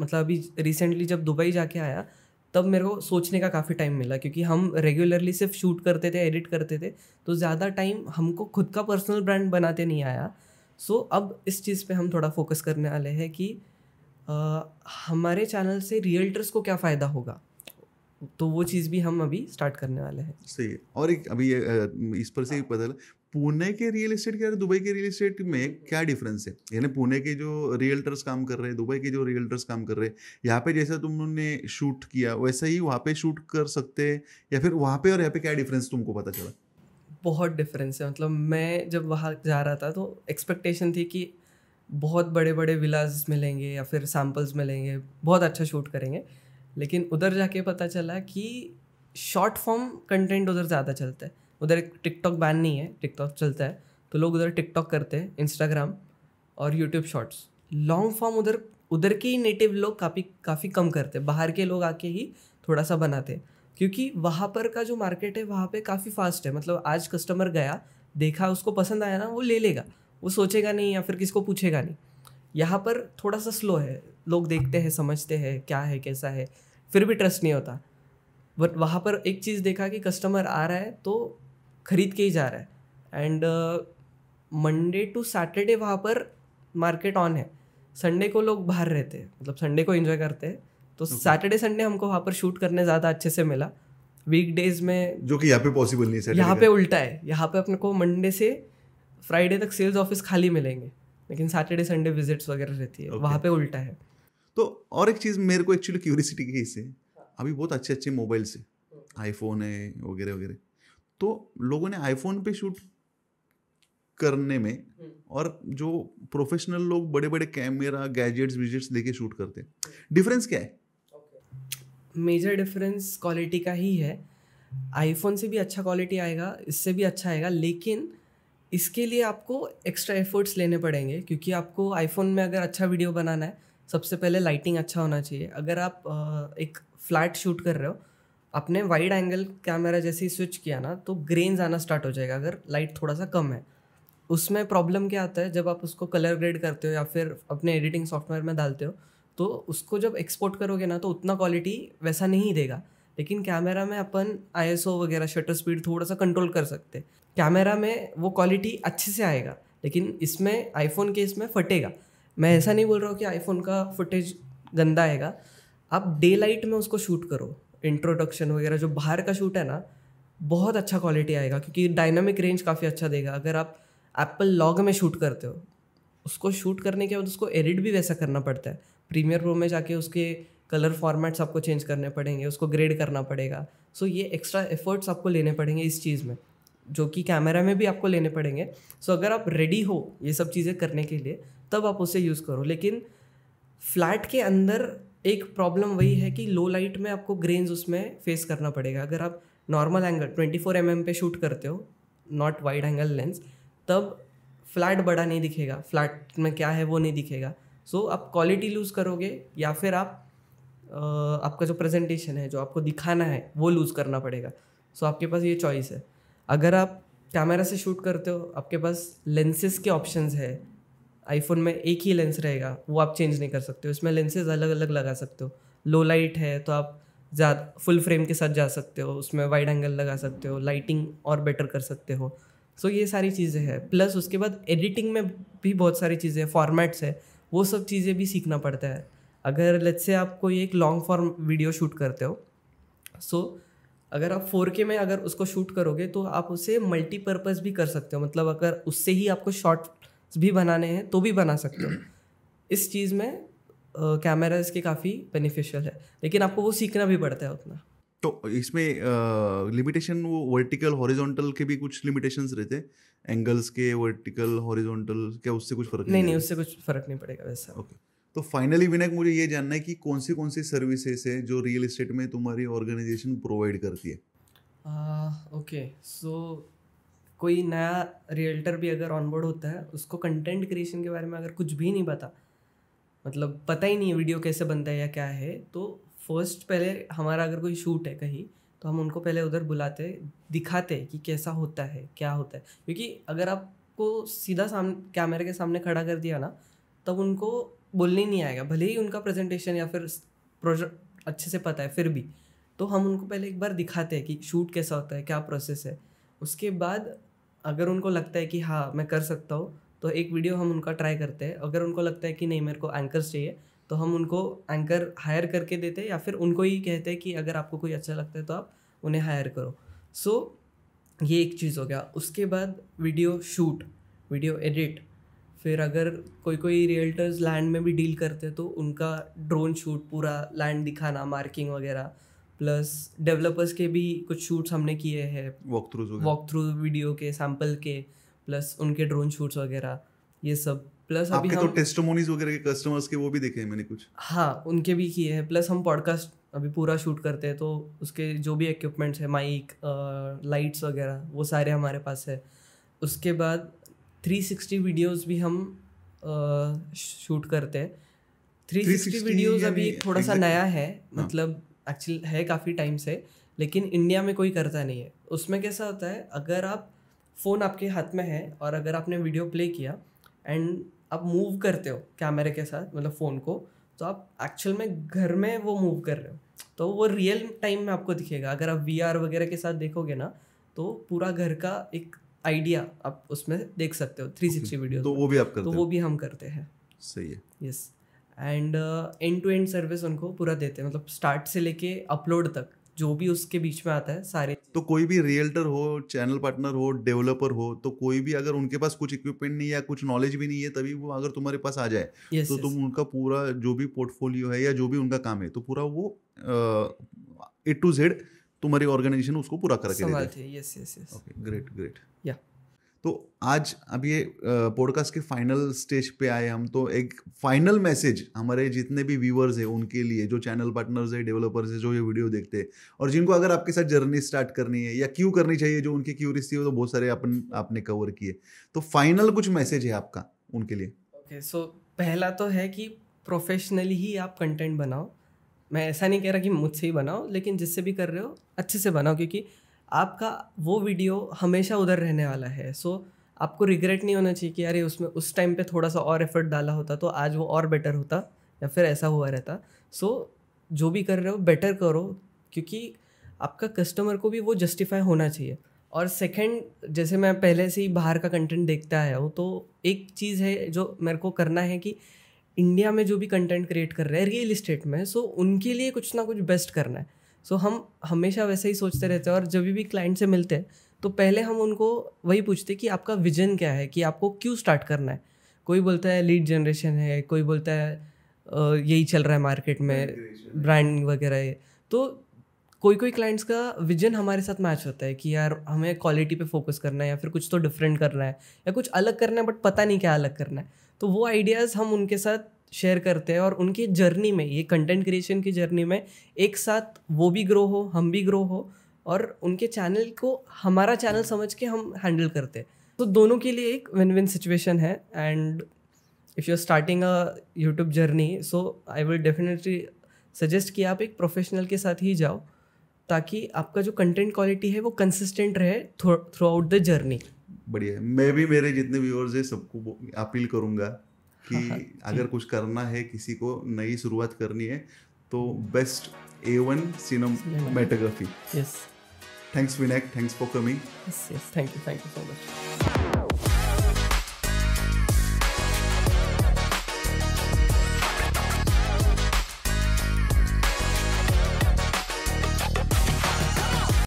मतलब अभी रिसेंटली जब दुबई जाके आया तब मेरे को सोचने का काफ़ी टाइम मिला क्योंकि हम रेगुलरली सिर्फ शूट करते थे एडिट करते थे तो ज़्यादा टाइम हमको खुद का पर्सनल ब्रांड बनाते नहीं आया सो so, अब इस चीज़ पे हम थोड़ा फोकस करने वाले हैं कि आ, हमारे चैनल से रियल्टर्स को क्या फ़ायदा होगा तो वो चीज़ भी हम अभी स्टार्ट करने वाले हैं सही है और एक अभी इस पर से पता चला पुणे के रियल एस्टेट के दुबई के रियल एस्टेट में क्या डिफरेंस है यानी पुणे के जो रियल्टर्स काम कर रहे हैं दुबई के जो रियल्टर्स काम कर रहे हैं यहाँ पे जैसा तुमने शूट किया वैसा ही वहाँ पे शूट कर सकते हैं या फिर वहाँ पे और यहाँ पे क्या डिफरेंस तुमको पता चला बहुत डिफरेंस है मतलब मैं जब वहाँ जा रहा था तो एक्सपेक्टेशन थी कि बहुत बड़े बड़े विलाज मिलेंगे या फिर सैम्पल्स मिलेंगे बहुत अच्छा शूट करेंगे लेकिन उधर जाके पता चला कि शॉर्ट फॉर्म कंटेंट उधर ज़्यादा चलता है उधर एक टिकटॉक बैन नहीं है टिकटॉक चलता है तो लोग उधर टिकटॉक करते हैं इंस्टाग्राम और यूट्यूब शॉर्ट्स लॉन्ग फॉर्म उधर उधर के ही नेटिव लोग काफ़ी काफ़ी कम करते हैं बाहर के लोग आके ही थोड़ा सा बनाते हैं क्योंकि वहाँ पर का जो मार्केट है वहाँ पे काफ़ी फास्ट है मतलब आज कस्टमर गया देखा उसको पसंद आया ना वो ले लेगा वो सोचेगा नहीं या फिर किसको पूछेगा नहीं यहाँ पर थोड़ा सा स्लो है लोग देखते हैं समझते हैं क्या है कैसा है फिर भी ट्रस्ट नहीं होता बट वहाँ पर एक चीज़ देखा कि कस्टमर आ रहा है तो खरीद के ही जा रहा है एंड मंडे टू सैटरडे वहाँ पर मार्केट ऑन है संडे को लोग बाहर रहते हैं मतलब संडे को इन्जॉय करते हैं तो सैटरडे संडे हमको वहाँ पर शूट करने ज़्यादा अच्छे से मिला वीकडेज में जो कि यहाँ पे पॉसिबल नहीं है यहाँ पे उल्टा है यहाँ पे अपने को मंडे से फ्राइडे तक सेल्स ऑफिस खाली मिलेंगे लेकिन सैटरडे संडे विजिट्स वगैरह रहती है okay. वहाँ पे उल्टा है तो और एक चीज़ मेरे को एक्चुअली क्यूरिसिटी की हिस्से अभी बहुत अच्छे अच्छे मोबाइल से आईफोन हाँ। है वगैरह वगैरह तो लोगों ने आईफोन पे शूट करने में हम्म। और जो प्रोफेशनल लोग बड़े बड़े कैमरा गैजेट्स विजेट्स लेके शूट करते हैं डिफरेंस क्या है मेजर डिफरेंस क्वालिटी का ही है आईफोन से भी अच्छा क्वालिटी आएगा इससे भी अच्छा आएगा लेकिन इसके लिए आपको एक्स्ट्रा एफर्ट्स लेने पड़ेंगे क्योंकि आपको आईफोन में अगर अच्छा वीडियो बनाना है सबसे पहले लाइटिंग अच्छा होना चाहिए अगर आप एक फ्लैट शूट कर रहे हो आपने वाइड एंगल कैमरा जैसे ही स्विच किया ना तो ग्रेन्स आना स्टार्ट हो जाएगा अगर लाइट थोड़ा सा कम है उसमें प्रॉब्लम क्या आता है जब आप उसको कलर ग्रेड करते हो या फिर अपने एडिटिंग सॉफ्टवेयर में डालते हो तो उसको जब एक्सपोर्ट करोगे ना तो उतना क्वालिटी वैसा नहीं देगा लेकिन कैमरा में अपन आई वगैरह शटर स्पीड थोड़ा सा कंट्रोल कर सकते कैमरा में वो क्वालिटी अच्छे से आएगा लेकिन इसमें आईफोन के इसमें फटेगा मैं ऐसा नहीं बोल रहा हूँ कि आईफोन का फुटेज गंदा आएगा आप डे लाइट में उसको शूट करो इंट्रोडक्शन वगैरह जो बाहर का शूट है ना बहुत अच्छा क्वालिटी आएगा क्योंकि डायनामिक रेंज काफ़ी अच्छा देगा अगर आप एप्पल लॉग में शूट करते हो उसको शूट करने के बाद उसको एडिट भी वैसा करना पड़ता है प्रीमियर प्रो में जाके उसके कलर फॉर्मेट्स आपको चेंज करने पड़ेंगे उसको ग्रेड करना पड़ेगा सो so, ये एक्स्ट्रा एफर्ट्स आपको लेने पड़ेंगे इस चीज़ में जो कि कैमरा में भी आपको लेने पड़ेंगे सो so, अगर आप रेडी हो ये सब चीज़ें करने के लिए तब आप उसे यूज़ करो लेकिन फ्लैट के अंदर एक प्रॉब्लम वही है कि लो लाइट में आपको ग्रेन्स उसमें फेस करना पड़ेगा अगर आप normal angle twenty four M M पे शूट करते हो नॉट वाइड एंगल लेंस तब फ्लैट बड़ा नहीं दिखेगा फ्लैट में क्या है वो नहीं दिखेगा सो so, आप क्वालिटी लूज़ करोगे या फिर आप आपका जो प्रेजेंटेशन है जो आपको दिखाना है वो लूज़ करना पड़ेगा सो so, आपके पास ये चॉइस है अगर आप कैमरा से शूट करते हो आपके पास लेंसेज के ऑप्शन है आईफोन में एक ही लेंस रहेगा वो आप चेंज नहीं कर सकते हो लेंसेज अलग अलग लगा सकते हो लो लाइट है तो आप ज़्यादा फुल फ्रेम के साथ जा सकते हो उसमें वाइड एंगल लगा सकते हो लाइटिंग और बेटर कर सकते हो सो so, ये सारी चीज़ें हैं प्लस उसके बाद एडिटिंग में भी बहुत सारी चीज़ें फॉर्मेट्स है वो सब चीज़ें भी सीखना पड़ता है अगर लेट्स से आप कोई एक लॉन्ग फॉर्म वीडियो शूट करते हो सो अगर आप फोर के में अगर उसको शूट करोगे तो आप उसे मल्टीपर्पज़ भी कर सकते हो मतलब अगर उससे ही आपको शॉर्ट भी बनाने हैं तो भी बना सकते हो इस चीज़ में कैमराज के काफ़ी बेनिफिशियल है लेकिन आपको वो सीखना भी पड़ता है उतना तो इसमें लिमिटेशन वो वर्टिकल हॉरिजॉन्टल के भी कुछ लिमिटेशंस रहते हैं एंगल्स के वर्टिकल हॉरिजॉन्टल क्या उससे कुछ फर्क नहीं नहीं, नहीं उससे कुछ फर्क नहीं पड़ेगा वैसा ओके okay. तो फाइनली विनायक मुझे ये जानना है कि कौन सी कौन सी सर्विसेज है जो रियल इस्टेट में तुम्हारी ऑर्गेनाइजेशन प्रोवाइड करती है okay uh, so okay. so, कोई नया रियल्टर भी अगर ऑनबोर्ड होता है उसको कंटेंट क्रिएशन के बारे में अगर कुछ भी नहीं पता मतलब पता ही नहीं है वीडियो कैसे बनता है या क्या है तो फर्स्ट पहले हमारा अगर कोई शूट है कहीं तो हम उनको पहले उधर बुलाते दिखाते कि कैसा होता है क्या होता है क्योंकि अगर आपको सीधा सामने कैमरे के सामने खड़ा कर दिया ना तब उनको बोलने नहीं आएगा भले ही उनका प्रेजेंटेशन या फिर प्रोजेक्ट अच्छे से पता है फिर भी तो हम उनको पहले एक बार दिखाते हैं कि शूट कैसा होता है क्या प्रोसेस है उसके बाद अगर उनको लगता है कि हाँ मैं कर सकता हूँ तो एक वीडियो हम उनका ट्राई करते हैं अगर उनको लगता है कि नहीं मेरे को एंकर्स चाहिए तो हम उनको एंकर हायर करके देते हैं या फिर उनको ही कहते हैं कि अगर आपको कोई अच्छा लगता है तो आप उन्हें हायर करो सो so, ये एक चीज़ हो गया उसके बाद वीडियो शूट वीडियो एडिट फिर अगर कोई कोई रियल्टर्स लैंड में भी डील करते तो उनका ड्रोन शूट पूरा लैंड दिखाना मार्किंग वगैरह प्लस डेवलपर्स के भी कुछ शूट्स हमने किए हैं walk through walk through video के सैम्पल के प्लस उनके ड्रोन शूट्स वगैरह ये सब प्लस अभी तो हम तो टेस्टोमोनीज वगैरह के कस्टमर्स के वो भी देखे हैं मैंने कुछ हाँ उनके भी किए हैं प्लस हम पॉडकास्ट अभी पूरा शूट करते हैं तो उसके जो भी इक्विपमेंट्स है माइक लाइट्स वगैरह वो सारे हमारे पास है उसके बाद थ्री सिक्सटी वीडियोज़ भी हम शूट करते हैं थ्री सिक्सटी वीडियोज़ अभी थोड़ा सा नया है हाँ। मतलब एक्चुअल है काफ़ी टाइम से लेकिन इंडिया में कोई करता नहीं है उसमें कैसा होता है अगर आप फ़ोन आपके हाथ में है और अगर आपने वीडियो प्ले किया एंड आप मूव करते हो कैमरे के साथ मतलब फ़ोन को तो आप एक्चुअल में घर में वो मूव कर रहे हो तो वो रियल टाइम में आपको दिखेगा अगर आप वी वगैरह के साथ देखोगे ना तो पूरा घर का एक आइडिया आप उसमें देख सकते हो थ्री सिक्सटी वीडियो तो वो भी आप करते तो वो भी हम करते हैं सही है yes and end to end service उनको पूरा देते हैं मतलब स्टार्ट से लेके अपलोड तक जो भी उसके बीच में आता है सारे तो कोई भी रियल्टर हो चैनल पार्टनर हो डेवलपर हो तो कोई भी अगर उनके पास कुछ इक्विपमेंट नहीं है कुछ नॉलेज भी नहीं है तभी वो अगर तुम्हारे पास आ जाए yes, तो yes. तुम उनका पूरा जो भी पोर्टफोलियो है या जो भी उनका काम है तो पूरा वो ए टू जेड तुम्हारी ऑर्गेनाइजेशन उसको पूरा करके देती है yes yes yes okay great great या तो आज अब ये पॉडकास्ट के फाइनल स्टेज पे आए हम तो एक फाइनल मैसेज हमारे जितने भी व्यूअर्स हैं उनके लिए जो चैनल पार्टनर्स है डेवलपर्स है जो ये वीडियो देखते हैं और जिनको अगर आपके साथ जर्नी स्टार्ट करनी है या क्यों करनी चाहिए जो उनकी क्यूरिस थी तो बहुत सारे अपन आपने कवर किए तो फाइनल कुछ मैसेज है आपका उनके लिए ओके okay, सो so, पहला तो है कि प्रोफेशनली ही आप कंटेंट बनाओ मैं ऐसा नहीं कह रहा कि मुझसे ही बनाओ लेकिन जिससे भी कर रहे हो अच्छे से बनाओ क्योंकि आपका वो वीडियो हमेशा उधर रहने वाला है सो आपको रिग्रेट नहीं होना चाहिए कि यार उसमें उस टाइम पे थोड़ा सा और एफर्ट डाला होता तो आज वो और बेटर होता या फिर ऐसा हुआ रहता सो जो भी कर रहे हो बेटर करो क्योंकि आपका कस्टमर को भी वो जस्टिफाई होना चाहिए और सेकंड जैसे मैं पहले से ही बाहर का कंटेंट देखता आया हूँ तो एक चीज़ है जो मेरे को करना है कि इंडिया में जो भी कंटेंट क्रिएट कर रहे हैं रियल इस्टेट में सो उनके लिए कुछ ना कुछ बेस्ट करना है सो हम हमेशा वैसे ही सोचते रहते हैं और जब भी क्लाइंट से मिलते हैं तो पहले हम उनको वही पूछते कि आपका विजन क्या है कि आपको क्यों स्टार्ट करना है कोई बोलता है लीड जनरेशन है कोई बोलता है यही चल रहा है मार्केट में ब्रांड वगैरह ये तो कोई कोई क्लाइंट्स का विजन हमारे साथ मैच होता है कि यार हमें क्वालिटी पे फोकस करना है या फिर कुछ तो डिफरेंट करना है या कुछ अलग करना है बट पता नहीं क्या अलग करना है तो वो आइडियाज़ हम उनके साथ शेयर करते हैं और उनकी जर्नी में ये कंटेंट क्रिएशन की जर्नी में एक साथ वो भी ग्रो हो हम भी ग्रो हो और उनके चैनल को हमारा चैनल समझ के हम हैंडल करते हैं तो दोनों के लिए एक विन विन सिचुएशन है and if you are starting a YouTube journey so I will definitely suggest कि आप एक प्रोफेशनल के साथ ही जाओ ताकि आपका जो कंटेंट क्वालिटी है वो कंसिस्टेंट रहे थ्रू आउट द जर्नी बढ़िया मैं भी मेरे जितने व्यूअर्स है सबको अपील करूंगा कि अगर कुछ करना है किसी को नई शुरुआत करनी है तो best A one cinematography yes thanks Vinayak thanks for coming yes yes thank you thank you so much